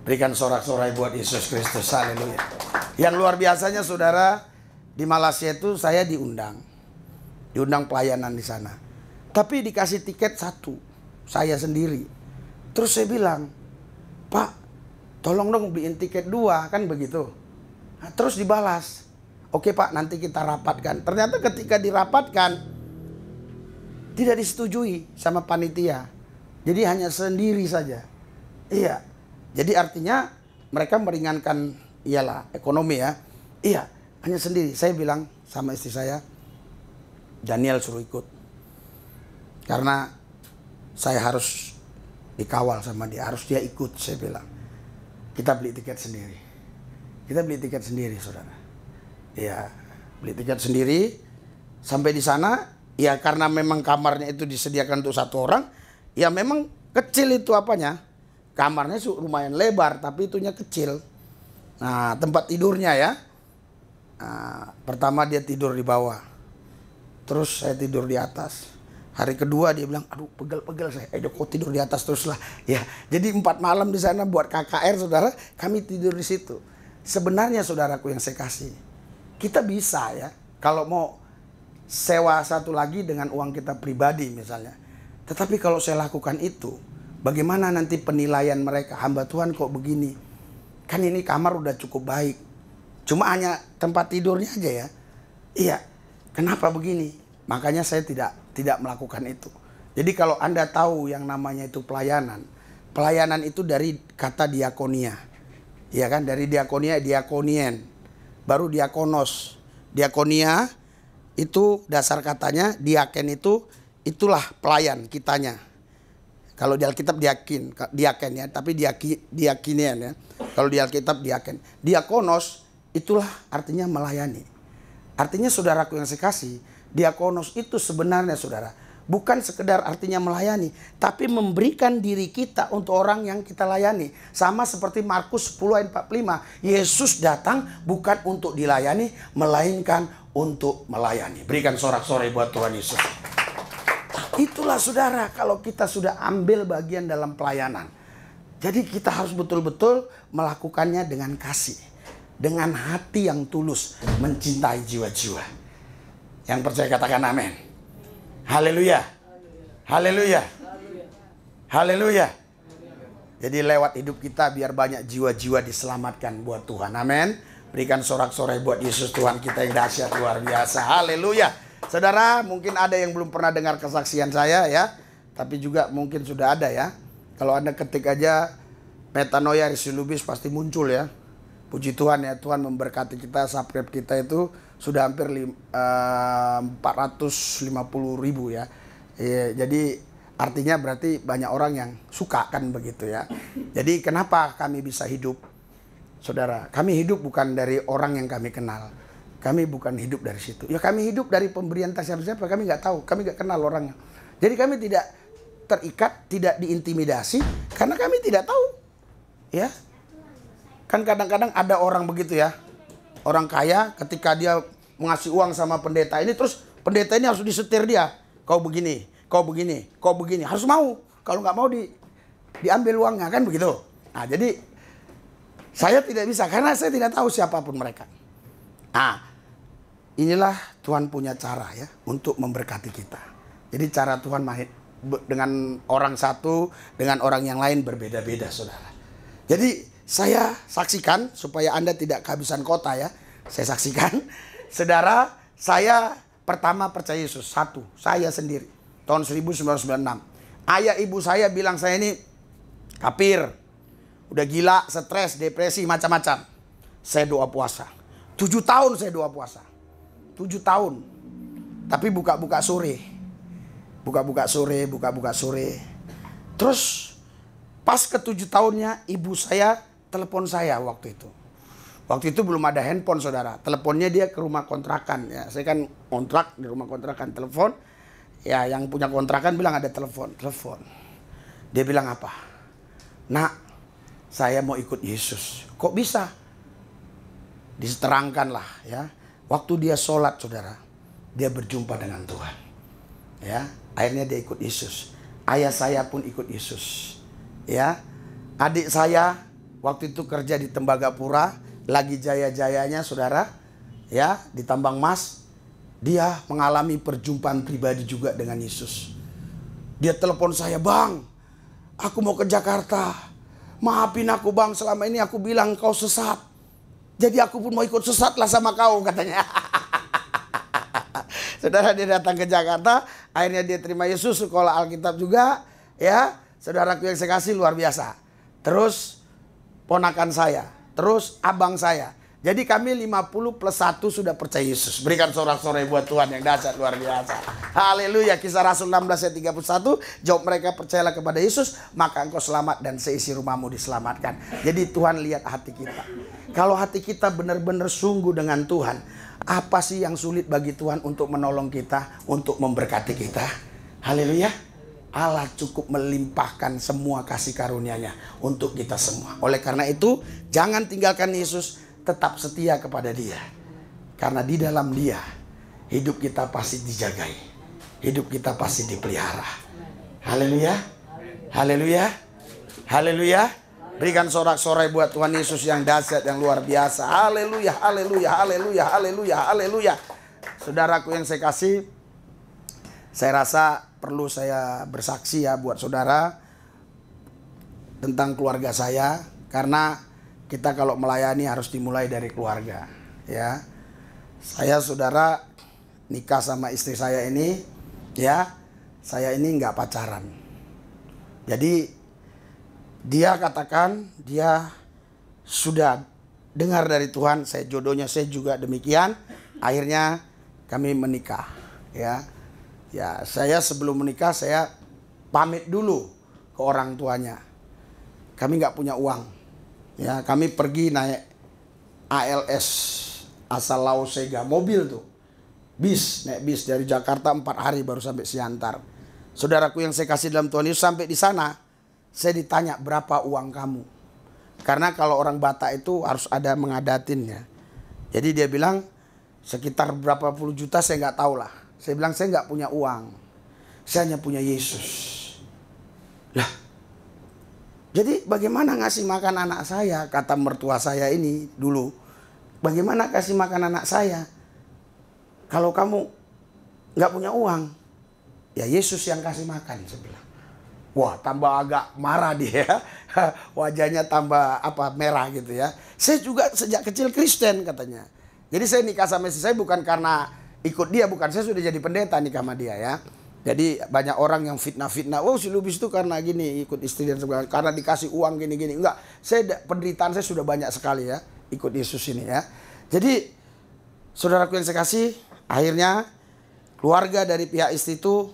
Berikan sorak-sorai buat Yesus Kristus. Haleluya. Yang luar biasanya saudara, di Malaysia itu saya diundang. Diundang pelayanan di sana. Tapi dikasih tiket satu. Saya sendiri. Terus saya bilang, Pak, tolong dong beliin tiket dua. Kan begitu. Nah, terus dibalas. Oke Pak, nanti kita rapatkan. Ternyata ketika dirapatkan, tidak disetujui sama panitia. Jadi hanya sendiri saja. Iya, jadi artinya mereka meringankan ialah ekonomi ya. Iya, hanya sendiri. Saya bilang sama istri saya, Daniel suruh ikut. Karena saya harus dikawal sama dia, harus dia ikut, saya bilang. Kita beli tiket sendiri. Kita beli tiket sendiri, saudara. iya beli tiket sendiri. Sampai di sana, ya karena memang kamarnya itu disediakan untuk satu orang, ya memang kecil itu apanya, kamarnya lumayan lebar tapi itunya kecil. Nah, tempat tidurnya ya. Nah, pertama dia tidur di bawah. Terus saya tidur di atas. Hari kedua dia bilang, aduh pegel-pegel saya. ayo kok tidur di atas teruslah. Ya, jadi empat malam di sana buat KKR saudara, kami tidur di situ. Sebenarnya saudaraku yang saya kasih, kita bisa ya. Kalau mau sewa satu lagi dengan uang kita pribadi misalnya. Tetapi kalau saya lakukan itu, Bagaimana nanti penilaian mereka hamba Tuhan kok begini? Kan ini kamar udah cukup baik. Cuma hanya tempat tidurnya aja ya. Iya. Kenapa begini? Makanya saya tidak tidak melakukan itu. Jadi kalau Anda tahu yang namanya itu pelayanan, pelayanan itu dari kata diakonia. Iya kan? Dari diakonia diakonien. Baru diakonos. Diakonia itu dasar katanya diaken itu itulah pelayan kitanya. Kalau di Alkitab diakin, diaken ya, tapi diaki, diakinian ya. Kalau di Alkitab diaken. Diakonos itulah artinya melayani. Artinya saudaraku yang saya kasih, diakonos itu sebenarnya saudara. Bukan sekedar artinya melayani, tapi memberikan diri kita untuk orang yang kita layani. Sama seperti Markus 10 ayat 45, Yesus datang bukan untuk dilayani, melainkan untuk melayani. Berikan sorak-sorai buat Tuhan Yesus. Itulah saudara kalau kita sudah ambil bagian dalam pelayanan. Jadi kita harus betul-betul melakukannya dengan kasih. Dengan hati yang tulus mencintai jiwa-jiwa. Yang percaya katakan amin. Haleluya. Haleluya. Haleluya. Jadi lewat hidup kita biar banyak jiwa-jiwa diselamatkan buat Tuhan. Amin. Berikan sorak-sorai buat Yesus Tuhan kita yang dahsyat luar biasa. Haleluya. Saudara, mungkin ada yang belum pernah dengar kesaksian saya ya, tapi juga mungkin sudah ada ya. Kalau Anda ketik aja metanoia resilubis pasti muncul ya. Puji Tuhan ya, Tuhan memberkati kita, subscribe kita itu sudah hampir 450 eh, ribu ya. E, jadi artinya berarti banyak orang yang suka kan begitu ya. Jadi kenapa kami bisa hidup? Saudara, kami hidup bukan dari orang yang kami kenal kami bukan hidup dari situ. Ya kami hidup dari pemberian tas siapa-siapa. Kami nggak tahu, kami nggak kenal orangnya. Jadi kami tidak terikat, tidak diintimidasi karena kami tidak tahu. Ya. Kan kadang-kadang ada orang begitu ya. Orang kaya ketika dia mengasih uang sama pendeta ini terus pendeta ini harus disetir dia. Kau begini, kau begini, kau begini. Harus mau. Kalau nggak mau di diambil uangnya kan begitu. Nah, jadi saya tidak bisa karena saya tidak tahu siapapun mereka. Nah, Inilah Tuhan punya cara ya untuk memberkati kita. Jadi cara Tuhan dengan orang satu, dengan orang yang lain berbeda-beda saudara. Jadi saya saksikan supaya Anda tidak kehabisan kota ya. Saya saksikan. Saudara, saya pertama percaya Yesus. Satu, saya sendiri. Tahun 1996. Ayah ibu saya bilang saya ini kapir. Udah gila, stres, depresi, macam-macam. Saya doa puasa. Tujuh tahun saya doa puasa tujuh tahun. Tapi buka-buka sore. Buka-buka sore, buka-buka sore. Terus pas ke tujuh tahunnya ibu saya telepon saya waktu itu. Waktu itu belum ada handphone saudara. Teleponnya dia ke rumah kontrakan ya. Saya kan kontrak di rumah kontrakan telepon. Ya yang punya kontrakan bilang ada telepon, telepon. Dia bilang apa? Nak, saya mau ikut Yesus. Kok bisa? Diseterangkan lah ya Waktu dia sholat, saudara, dia berjumpa dengan Tuhan. Ya, akhirnya dia ikut Yesus. Ayah saya pun ikut Yesus. Ya, adik saya waktu itu kerja di Tembagapura, lagi jaya-jayanya, saudara. Ya, di tambang emas, dia mengalami perjumpaan pribadi juga dengan Yesus. Dia telepon saya, bang, aku mau ke Jakarta. Maafin aku bang, selama ini aku bilang kau sesat jadi aku pun mau ikut sesatlah sama kau katanya. Saudara dia datang ke Jakarta, akhirnya dia terima Yesus sekolah Alkitab juga, ya. Saudaraku yang saya kasih luar biasa. Terus ponakan saya, terus abang saya, jadi kami 50 plus 1 sudah percaya Yesus. Berikan sorak-sorai buat Tuhan yang dahsyat luar biasa. Haleluya. Kisah Rasul 16 ayat 31. Jawab mereka percayalah kepada Yesus. Maka engkau selamat dan seisi rumahmu diselamatkan. Jadi Tuhan lihat hati kita. Kalau hati kita benar-benar sungguh dengan Tuhan. Apa sih yang sulit bagi Tuhan untuk menolong kita. Untuk memberkati kita. Haleluya. Allah cukup melimpahkan semua kasih karunia-Nya untuk kita semua. Oleh karena itu, jangan tinggalkan Yesus, tetap setia kepada Dia. Karena di dalam Dia hidup kita pasti dijagai. Hidup kita pasti dipelihara. Haleluya. Haleluya. Haleluya. Berikan sorak-sorai buat Tuhan Yesus yang dahsyat yang luar biasa. Haleluya, haleluya, haleluya, haleluya, haleluya. Saudaraku yang saya kasih, saya rasa perlu saya bersaksi ya buat saudara tentang keluarga saya karena kita kalau melayani harus dimulai dari keluarga ya saya saudara nikah sama istri saya ini ya saya ini nggak pacaran jadi dia katakan dia sudah dengar dari Tuhan saya jodohnya saya juga demikian akhirnya kami menikah ya ya saya sebelum menikah saya pamit dulu ke orang tuanya kami nggak punya uang Ya, kami pergi naik ALS asal sega mobil tuh. Bis, naik bis dari Jakarta empat hari baru sampai Siantar. Saudaraku yang saya kasih dalam Tuhan Yesus sampai di sana, saya ditanya berapa uang kamu. Karena kalau orang Batak itu harus ada mengadatinnya. Jadi dia bilang sekitar berapa puluh juta saya nggak tahu lah. Saya bilang saya nggak punya uang. Saya hanya punya Yesus. Lah, jadi bagaimana ngasih makan anak saya, kata mertua saya ini dulu. Bagaimana kasih makan anak saya? Kalau kamu nggak punya uang, ya Yesus yang kasih makan sebelah. Wah, tambah agak marah dia. Ya. Wajahnya tambah apa merah gitu ya. Saya juga sejak kecil Kristen katanya. Jadi saya nikah sama istri saya bukan karena ikut dia, bukan saya sudah jadi pendeta nikah sama dia ya. Jadi banyak orang yang fitnah-fitnah, oh si Lubis itu karena gini ikut istri dan sebagainya, karena dikasih uang gini-gini. Enggak, saya penderitaan saya sudah banyak sekali ya ikut Yesus ini ya. Jadi saudara yang saya kasih, akhirnya keluarga dari pihak istri itu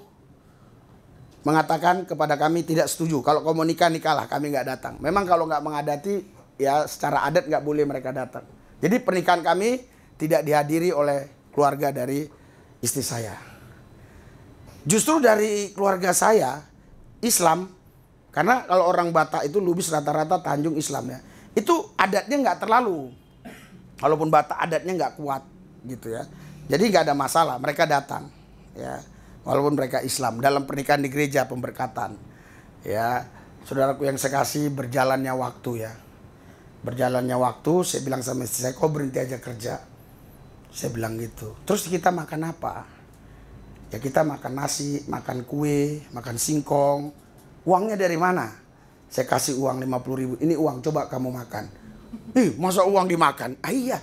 mengatakan kepada kami tidak setuju. Kalau kau mau nikah nikahlah, kami nggak datang. Memang kalau nggak mengadati ya secara adat nggak boleh mereka datang. Jadi pernikahan kami tidak dihadiri oleh keluarga dari istri saya. Justru dari keluarga saya Islam karena kalau orang Batak itu lubis rata-rata Tanjung Islam ya. Itu adatnya nggak terlalu. Walaupun Batak adatnya nggak kuat gitu ya. Jadi nggak ada masalah, mereka datang ya. Walaupun mereka Islam dalam pernikahan di gereja pemberkatan. Ya, saudaraku yang saya kasih berjalannya waktu ya. Berjalannya waktu, saya bilang sama istri saya, kok berhenti aja kerja. Saya bilang gitu. Terus kita makan apa? Ya kita makan nasi, makan kue, makan singkong. Uangnya dari mana? Saya kasih uang 50 ribu. Ini uang, coba kamu makan. Ih, masa uang dimakan? Ah iya,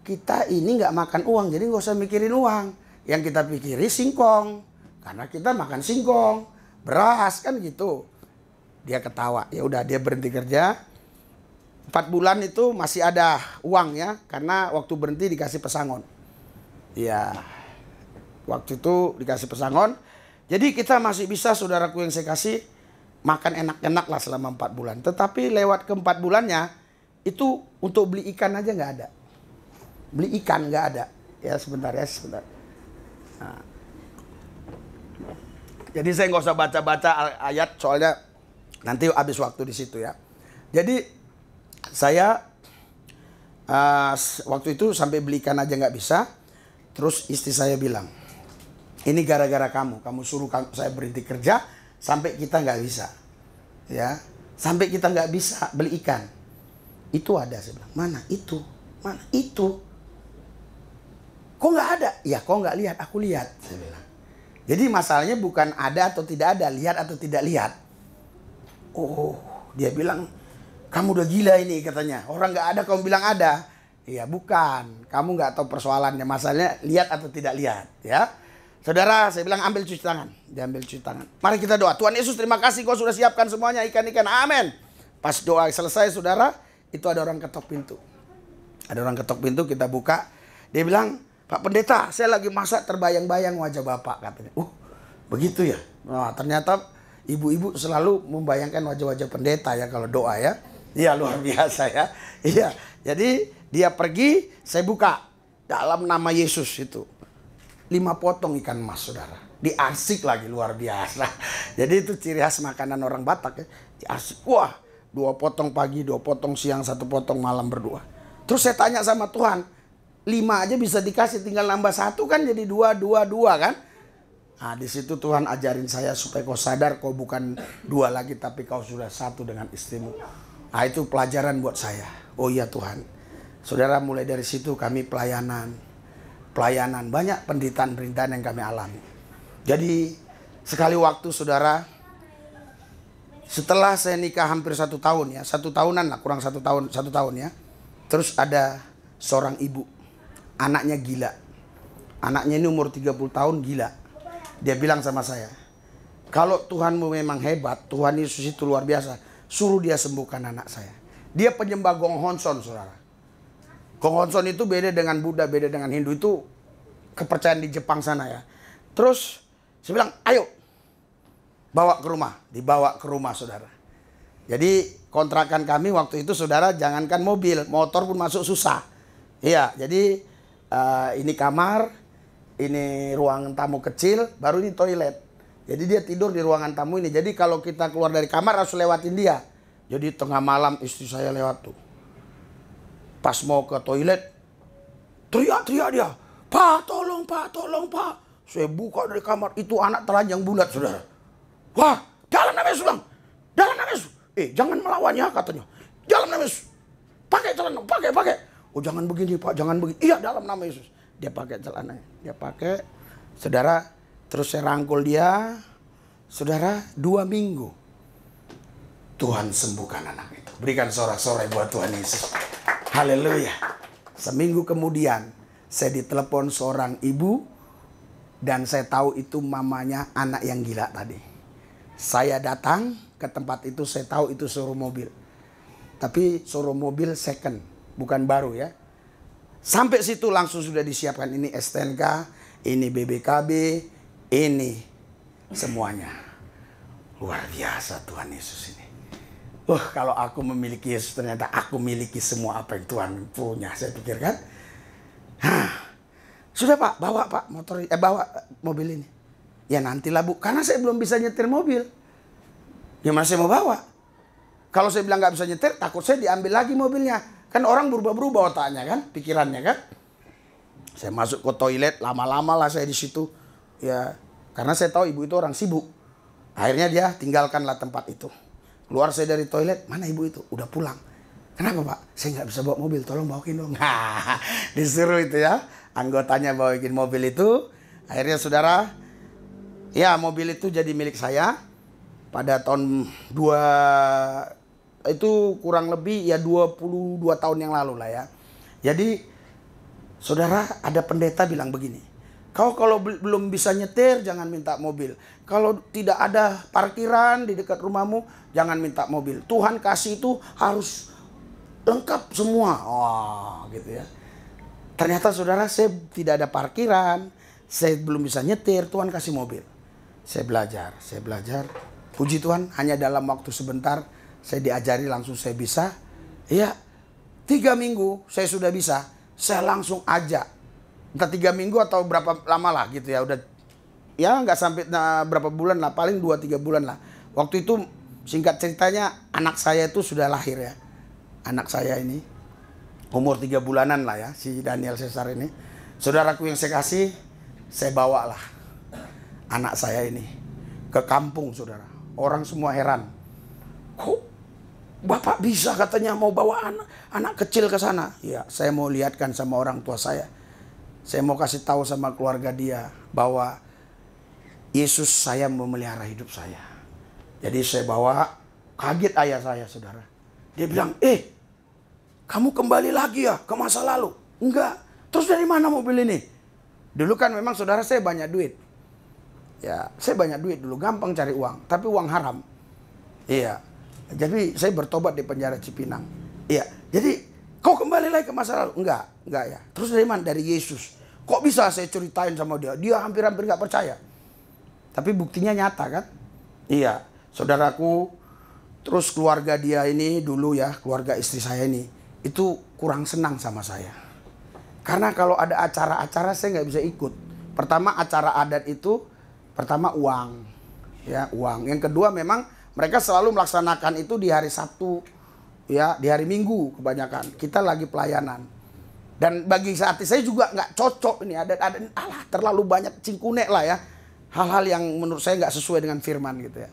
kita ini nggak makan uang, jadi nggak usah mikirin uang. Yang kita pikirin singkong. Karena kita makan singkong, beras, kan gitu. Dia ketawa. Ya udah, dia berhenti kerja. Empat bulan itu masih ada uang ya, karena waktu berhenti dikasih pesangon. Iya, waktu itu dikasih pesangon. Jadi kita masih bisa saudaraku yang saya kasih makan enak-enak lah selama empat bulan. Tetapi lewat keempat bulannya itu untuk beli ikan aja nggak ada. Beli ikan nggak ada. Ya sebentar ya sebentar. Nah. Jadi saya nggak usah baca-baca ayat soalnya nanti habis waktu di situ ya. Jadi saya uh, waktu itu sampai beli ikan aja nggak bisa. Terus istri saya bilang, ini gara-gara kamu. Kamu suruh saya berhenti kerja sampai kita nggak bisa. Ya, sampai kita nggak bisa beli ikan. Itu ada saya bilang. Mana itu? Mana itu? Kok nggak ada? Ya, kok nggak lihat? Aku lihat. Saya bilang. Jadi masalahnya bukan ada atau tidak ada, lihat atau tidak lihat. Oh, dia bilang kamu udah gila ini katanya. Orang nggak ada kamu bilang ada. Iya bukan, kamu nggak tahu persoalannya. Masalahnya lihat atau tidak lihat, ya. Saudara, saya bilang ambil cuci tangan. Dia ambil cuci tangan. Mari kita doa. Tuhan Yesus, terima kasih kau sudah siapkan semuanya ikan-ikan. Amin. Pas doa selesai, saudara, itu ada orang ketok pintu. Ada orang ketok pintu, kita buka. Dia bilang, Pak Pendeta, saya lagi masak terbayang-bayang wajah Bapak. Katanya, uh, begitu ya. Nah, ternyata ibu-ibu selalu membayangkan wajah-wajah pendeta ya kalau doa ya. Iya, luar biasa ya. Iya, jadi dia pergi, saya buka. Dalam nama Yesus itu lima potong ikan mas saudara diarsik lagi luar biasa jadi itu ciri khas makanan orang Batak ya diarsik wah dua potong pagi dua potong siang satu potong malam berdua terus saya tanya sama Tuhan lima aja bisa dikasih tinggal nambah satu kan jadi dua dua dua kan nah di situ Tuhan ajarin saya supaya kau sadar kau bukan dua lagi tapi kau sudah satu dengan istrimu nah itu pelajaran buat saya oh iya Tuhan saudara mulai dari situ kami pelayanan pelayanan, banyak penderitaan-penderitaan yang kami alami. Jadi sekali waktu saudara, setelah saya nikah hampir satu tahun ya, satu tahunan lah, kurang satu tahun, satu tahun ya. Terus ada seorang ibu, anaknya gila. Anaknya ini umur 30 tahun gila. Dia bilang sama saya, kalau Tuhanmu memang hebat, Tuhan Yesus itu luar biasa, suruh dia sembuhkan anak saya. Dia penyembah Gong saudara Kokonson itu beda dengan Buddha, beda dengan Hindu itu kepercayaan di Jepang sana ya. Terus saya bilang, ayo bawa ke rumah, dibawa ke rumah saudara. Jadi kontrakan kami waktu itu saudara jangankan mobil, motor pun masuk susah. Iya, jadi uh, ini kamar, ini ruangan tamu kecil, baru ini toilet. Jadi dia tidur di ruangan tamu ini. Jadi kalau kita keluar dari kamar harus lewatin dia. Jadi tengah malam istri saya lewat tuh Pas mau ke toilet, teriak-teriak dia. Pak, tolong pak, tolong pak. Saya buka dari kamar, itu anak telanjang bulat, saudara. Wah, jalan nama Yesus, bang. Dalam nama Yesus. Eh, jangan melawannya, katanya. jalan nama Yesus. Pakai celana, pakai, pakai. Oh, jangan begini, pak, jangan begini. Iya, dalam nama Yesus. Dia pakai celana. Dia pakai, saudara, terus saya rangkul dia. Saudara, dua minggu. Tuhan sembuhkan anaknya. Berikan sorak-sorai buat Tuhan Yesus. Haleluya. Seminggu kemudian saya ditelepon seorang ibu dan saya tahu itu mamanya anak yang gila tadi. Saya datang ke tempat itu saya tahu itu suruh mobil. Tapi suruh mobil second, bukan baru ya. Sampai situ langsung sudah disiapkan ini STNK, ini BBKB, ini semuanya. Luar biasa Tuhan Yesus ini wah oh, kalau aku memiliki Yesus ternyata aku miliki semua apa yang Tuhan punya. Saya pikirkan. Hah, sudah pak, bawa pak motor, eh bawa mobil ini. Ya nantilah bu, karena saya belum bisa nyetir mobil. Gimana ya, saya mau bawa? Kalau saya bilang nggak bisa nyetir, takut saya diambil lagi mobilnya. Kan orang berubah-berubah otaknya kan, pikirannya kan. Saya masuk ke toilet, lama-lama lah saya di situ. Ya, karena saya tahu ibu itu orang sibuk. Akhirnya dia tinggalkanlah tempat itu. Keluar saya dari toilet, mana ibu itu? Udah pulang. Kenapa pak? Saya nggak bisa bawa mobil, tolong bawain dong. Disuruh itu ya, anggotanya bawain mobil itu. Akhirnya saudara, ya mobil itu jadi milik saya. Pada tahun dua itu kurang lebih ya 22 tahun yang lalu lah ya. Jadi saudara ada pendeta bilang begini, Kau kalau belum bisa nyetir jangan minta mobil. Kalau tidak ada parkiran di dekat rumahmu, Jangan minta mobil. Tuhan kasih itu harus lengkap semua. Oh, gitu ya. Ternyata saudara saya tidak ada parkiran, saya belum bisa nyetir, Tuhan kasih mobil. Saya belajar, saya belajar. Puji Tuhan, hanya dalam waktu sebentar saya diajari langsung saya bisa. Iya, tiga minggu saya sudah bisa. Saya langsung ajak. Entah tiga minggu atau berapa lama lah gitu ya. Udah ya nggak sampai nah, berapa bulan lah, paling dua tiga bulan lah. Waktu itu singkat ceritanya anak saya itu sudah lahir ya. Anak saya ini umur tiga bulanan lah ya si Daniel Cesar ini. Saudaraku yang saya kasih, saya bawa lah anak saya ini ke kampung saudara. Orang semua heran. Kok bapak bisa katanya mau bawa anak, anak kecil ke sana? Ya, saya mau lihatkan sama orang tua saya. Saya mau kasih tahu sama keluarga dia bahwa Yesus saya memelihara hidup saya. Jadi saya bawa, kaget ayah saya saudara. Dia bilang, eh kamu kembali lagi ya ke masa lalu. Enggak, terus dari mana mobil ini? Dulu kan memang saudara saya banyak duit. Ya, saya banyak duit dulu, gampang cari uang. Tapi uang haram. Iya. Jadi saya bertobat di penjara Cipinang. Iya. Jadi kau kembali lagi ke masa lalu? Enggak, enggak ya. Terus dari mana? Dari Yesus. Kok bisa saya ceritain sama dia? Dia hampir-hampir gak percaya. Tapi buktinya nyata kan? Iya saudaraku, terus keluarga dia ini dulu ya, keluarga istri saya ini, itu kurang senang sama saya. Karena kalau ada acara-acara saya nggak bisa ikut. Pertama acara adat itu, pertama uang, ya uang. Yang kedua memang mereka selalu melaksanakan itu di hari Sabtu, ya di hari Minggu kebanyakan. Kita lagi pelayanan. Dan bagi saat saya juga nggak cocok ini adat-adat adat alah terlalu banyak cingkunek lah ya. Hal-hal yang menurut saya nggak sesuai dengan firman gitu ya.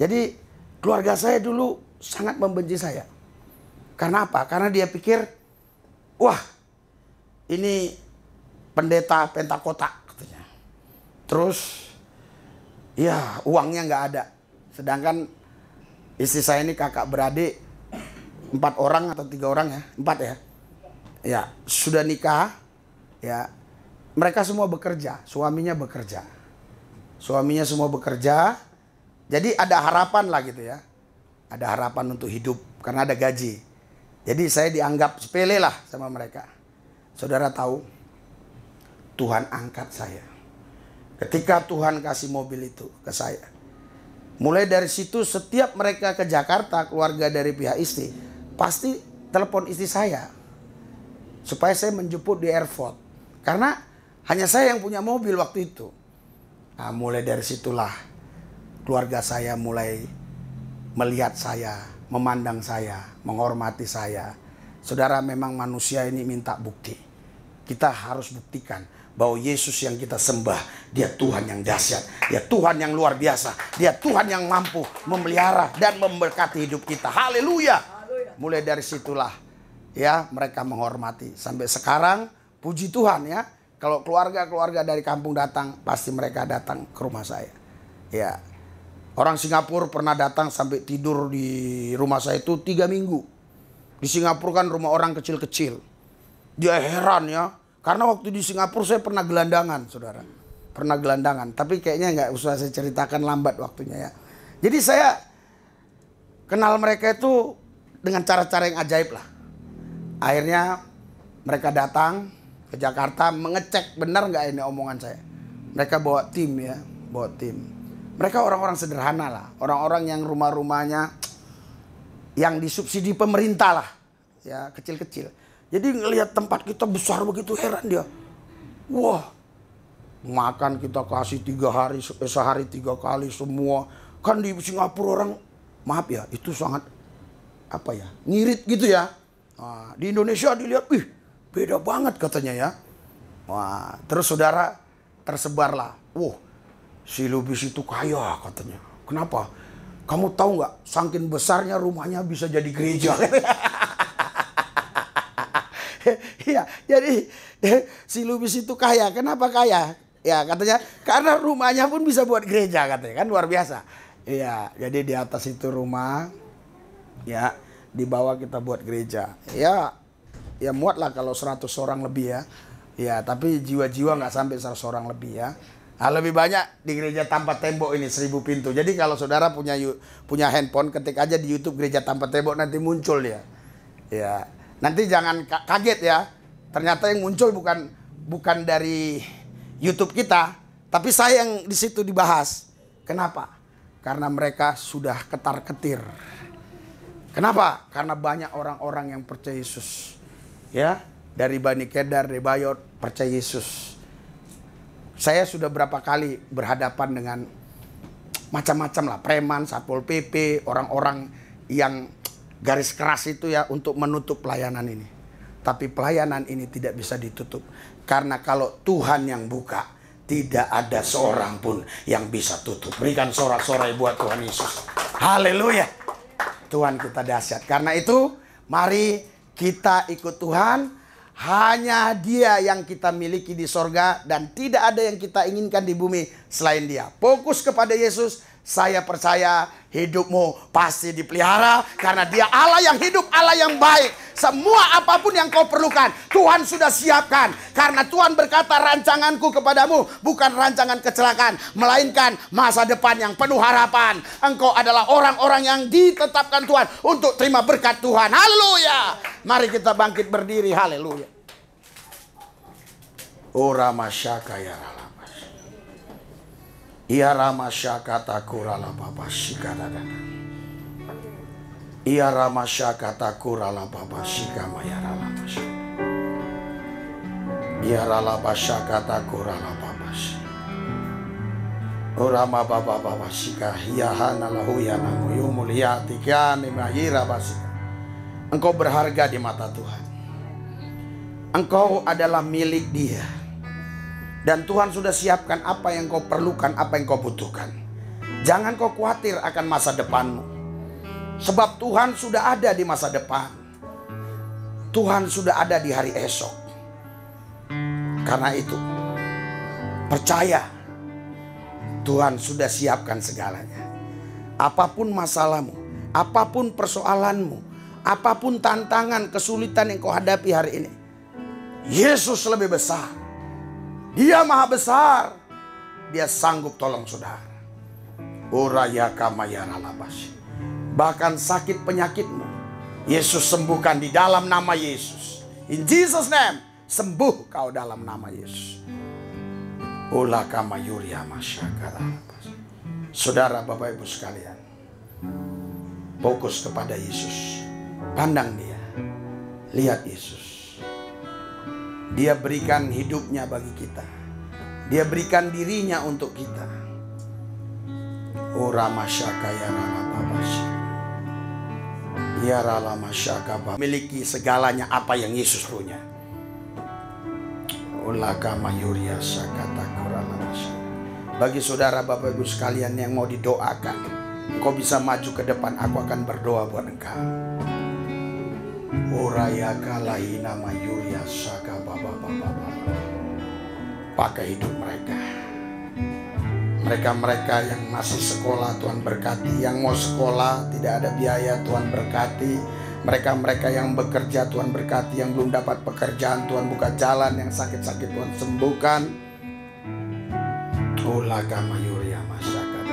Jadi keluarga saya dulu sangat membenci saya. Karena apa? Karena dia pikir, wah ini pendeta pentakota katanya. Terus ya uangnya nggak ada. Sedangkan istri saya ini kakak beradik empat orang atau tiga orang ya empat ya ya sudah nikah ya mereka semua bekerja suaminya bekerja suaminya semua bekerja jadi ada harapan lah gitu ya. Ada harapan untuk hidup karena ada gaji. Jadi saya dianggap sepele lah sama mereka. Saudara tahu, Tuhan angkat saya. Ketika Tuhan kasih mobil itu ke saya. Mulai dari situ setiap mereka ke Jakarta, keluarga dari pihak istri, pasti telepon istri saya. Supaya saya menjemput di airport. Karena hanya saya yang punya mobil waktu itu. Nah, mulai dari situlah keluarga saya mulai melihat saya, memandang saya, menghormati saya. Saudara memang manusia ini minta bukti. Kita harus buktikan bahwa Yesus yang kita sembah, dia Tuhan yang dahsyat, dia Tuhan yang luar biasa, dia Tuhan yang mampu memelihara dan memberkati hidup kita. Haleluya. Mulai dari situlah ya mereka menghormati sampai sekarang puji Tuhan ya. Kalau keluarga-keluarga dari kampung datang, pasti mereka datang ke rumah saya. Ya, Orang Singapura pernah datang sampai tidur di rumah saya itu tiga minggu. Di Singapura kan rumah orang kecil-kecil. Dia heran ya. Karena waktu di Singapura saya pernah gelandangan, saudara. Pernah gelandangan. Tapi kayaknya nggak usah saya ceritakan lambat waktunya ya. Jadi saya kenal mereka itu dengan cara-cara yang ajaib lah. Akhirnya mereka datang ke Jakarta mengecek benar nggak ini omongan saya. Mereka bawa tim ya, bawa tim mereka orang-orang sederhana lah, orang-orang yang rumah-rumahnya yang disubsidi pemerintah lah, ya kecil-kecil. Jadi ngelihat tempat kita besar begitu heran dia. Wah, makan kita kasih tiga hari eh, sehari tiga kali semua. Kan di Singapura orang maaf ya itu sangat apa ya ngirit gitu ya. Nah, di Indonesia dilihat, wih, beda banget katanya ya. Wah, terus saudara tersebarlah. Wah, wow, si Lubis itu kaya katanya. Kenapa? Kamu tahu nggak, sangkin besarnya rumahnya bisa jadi gereja. Iya, jadi si Lubis itu kaya. Kenapa kaya? Ya katanya karena rumahnya pun bisa buat gereja katanya kan luar biasa. Iya, jadi di atas itu rumah, ya di bawah kita buat gereja. Ya, ya muatlah kalau 100 orang lebih ya. Ya, tapi jiwa-jiwa nggak sampai 100 orang lebih ya. Nah, lebih banyak di gereja tanpa tembok ini seribu pintu. Jadi kalau saudara punya punya handphone, ketik aja di YouTube gereja tanpa tembok nanti muncul ya. Ya, nanti jangan kaget ya. Ternyata yang muncul bukan bukan dari YouTube kita, tapi saya yang di situ dibahas. Kenapa? Karena mereka sudah ketar ketir. Kenapa? Karena banyak orang-orang yang percaya Yesus. Ya, dari Bani Kedar, dari Bayot percaya Yesus saya sudah berapa kali berhadapan dengan macam-macam lah preman, satpol pp, orang-orang yang garis keras itu ya untuk menutup pelayanan ini. Tapi pelayanan ini tidak bisa ditutup karena kalau Tuhan yang buka tidak ada seorang pun yang bisa tutup. Berikan sorak-sorai buat Tuhan Yesus. Haleluya. Tuhan kita dahsyat. Karena itu mari kita ikut Tuhan hanya dia yang kita miliki di sorga dan tidak ada yang kita inginkan di bumi selain dia. Fokus kepada Yesus, saya percaya hidupmu pasti dipelihara karena dia Allah yang hidup, Allah yang baik. Semua apapun yang kau perlukan, Tuhan sudah siapkan. Karena Tuhan berkata rancanganku kepadamu bukan rancangan kecelakaan, melainkan masa depan yang penuh harapan. Engkau adalah orang-orang yang ditetapkan Tuhan untuk terima berkat Tuhan. Haleluya. Mari kita bangkit berdiri. Haleluya. Ora ya Allah. Ia rama syakata kurala baba shikadadana. Iya, Ia rama syakata kurala baba iya, rala lama Ia rala basha kata kurala baba Orama oh, baba baba shika iya, lahu ya namu yumuliati ya, ya, kiani mahira basika. Engkau berharga di mata Tuhan. Engkau adalah milik dia dan Tuhan sudah siapkan apa yang kau perlukan, apa yang kau butuhkan. Jangan kau khawatir akan masa depanmu. Sebab Tuhan sudah ada di masa depan. Tuhan sudah ada di hari esok. Karena itu, percaya Tuhan sudah siapkan segalanya. Apapun masalahmu, apapun persoalanmu, apapun tantangan, kesulitan yang kau hadapi hari ini, Yesus lebih besar. Dia maha besar. Dia sanggup tolong saudara. Uraya kamayara labas. Bahkan sakit penyakitmu. Yesus sembuhkan di dalam nama Yesus. In Jesus name. Sembuh kau dalam nama Yesus. Ula kamayuria masyakara Saudara Bapak Ibu sekalian. Fokus kepada Yesus. Pandang dia. Lihat Yesus. Dia berikan hidupnya bagi kita. Dia berikan dirinya untuk kita. Ora masyaka ya Ya rala masyaka Memiliki segalanya apa yang Yesus punya. Ulaka mayuria sakata kurala Bagi saudara bapak ibu sekalian yang mau didoakan. Engkau bisa maju ke depan aku akan berdoa buat engkau. kalahi nama mayuria Saka pakai hidup mereka. Mereka-mereka yang masih sekolah Tuhan berkati, yang mau sekolah tidak ada biaya Tuhan berkati. Mereka-mereka yang bekerja Tuhan berkati, yang belum dapat pekerjaan Tuhan buka jalan, yang sakit-sakit Tuhan sembuhkan. Ulaga mayuria masyarakat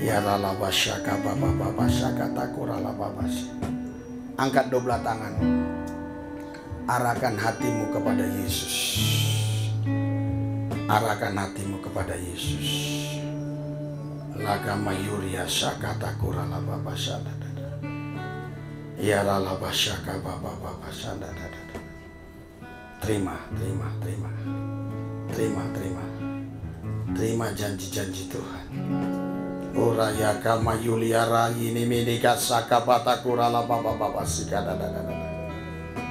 Ya lala basyaka bapak baba syakata kurala baba Angkat dua belah tangan arahkan hatimu kepada Yesus. Arahkan hatimu kepada Yesus. Lagama Yuria sakata kurala baba sana dada. Yara laba syaka Terima, terima, terima. Terima, terima. Terima janji-janji Tuhan. Ora yaka mayuliara ini minika sakapata kurala baba sikada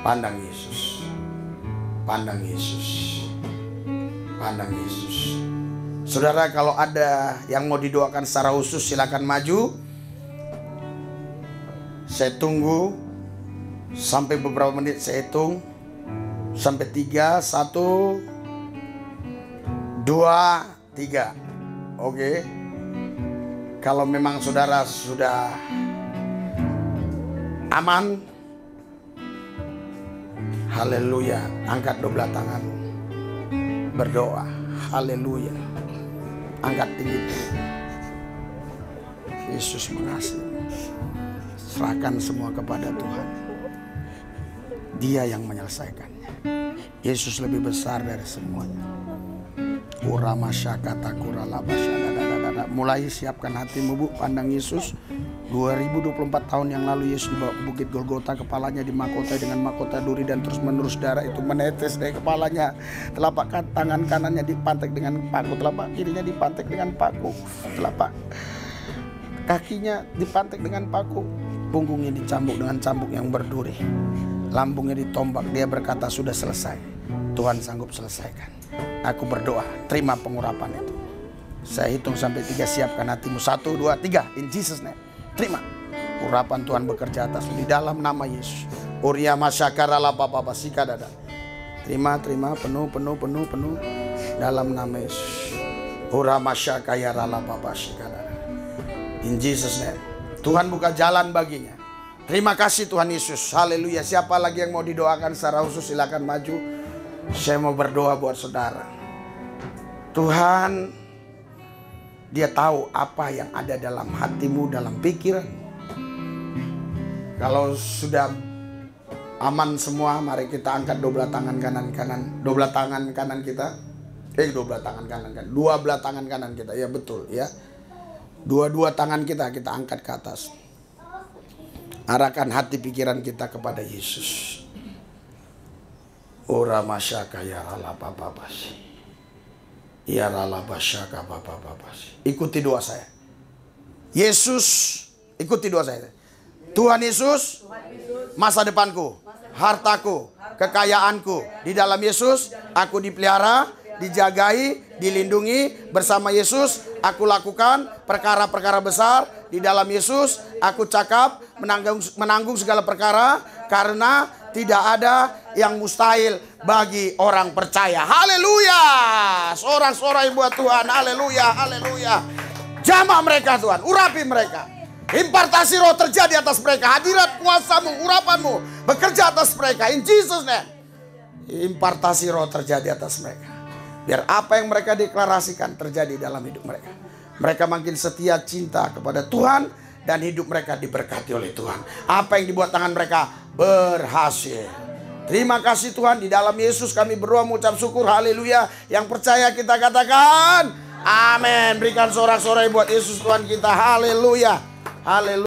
Pandang Yesus. Pandang Yesus. Pandang Yesus. Saudara kalau ada yang mau didoakan secara khusus silakan maju. Saya tunggu sampai beberapa menit saya hitung sampai tiga satu dua tiga oke kalau memang saudara sudah aman Haleluya. Angkat dua belah tangan. Berdoa. Haleluya. Angkat tinggi. Yesus mengasihi. Serahkan semua kepada Tuhan. Dia yang menyelesaikannya. Yesus lebih besar dari semuanya. Kurama kura kurala Mulai siapkan hatimu bu, pandang Yesus. 2024 tahun yang lalu Yesus dibawa ke Bukit Golgota kepalanya dimakotai dengan mahkota duri dan terus menerus darah itu menetes dari kepalanya telapak tangan kanannya dipantek dengan paku telapak kirinya dipantek dengan paku telapak kakinya dipantek dengan paku punggungnya dicambuk dengan cambuk yang berduri lambungnya ditombak dia berkata sudah selesai Tuhan sanggup selesaikan aku berdoa terima pengurapan itu saya hitung sampai tiga siapkan hatimu satu dua tiga in Jesus name Terima. Urapan Tuhan bekerja atas di dalam nama Yesus. Uria masyakara lapa papa dada. Terima, terima, penuh, penuh, penuh, penuh. Dalam nama Yesus. Ura masyakaya rala papa dada. In Jesus name. Tuhan buka jalan baginya. Terima kasih Tuhan Yesus. Haleluya. Siapa lagi yang mau didoakan secara khusus silakan maju. Saya mau berdoa buat saudara. Tuhan dia tahu apa yang ada dalam hatimu, dalam pikiran. Kalau sudah aman semua, mari kita angkat dua tangan kanan kanan, dua tangan kanan kita. Eh, dua tangan kanan kan. Dua belah tangan kanan kita. Ya betul, ya. Dua-dua tangan kita kita angkat ke atas. Arahkan hati pikiran kita kepada Yesus. Ora masyakaya papa sih. Ya basyaka Bapak Ikuti doa saya. Yesus, ikuti doa saya. Tuhan Yesus, masa depanku, hartaku, kekayaanku. Di dalam Yesus, aku dipelihara, dijagai, dilindungi. Bersama Yesus, aku lakukan perkara-perkara besar. Di dalam Yesus, aku cakap, menanggung, menanggung segala perkara. Karena tidak ada yang mustahil bagi orang percaya. Haleluya. Seorang-seorang buat Tuhan. Haleluya, haleluya. Jama mereka Tuhan, urapi mereka. Impartasi roh terjadi atas mereka. Hadirat kuasamu, urapanmu bekerja atas mereka. In Jesus name. Impartasi roh terjadi atas mereka. Biar apa yang mereka deklarasikan terjadi dalam hidup mereka. Mereka makin setia cinta kepada Tuhan dan hidup mereka diberkati oleh Tuhan. Apa yang dibuat tangan mereka berhasil. Terima kasih Tuhan di dalam Yesus kami berdoa mengucap syukur haleluya. Yang percaya kita katakan amin. Berikan sorak-sorai buat Yesus Tuhan kita. Haleluya. Haleluya.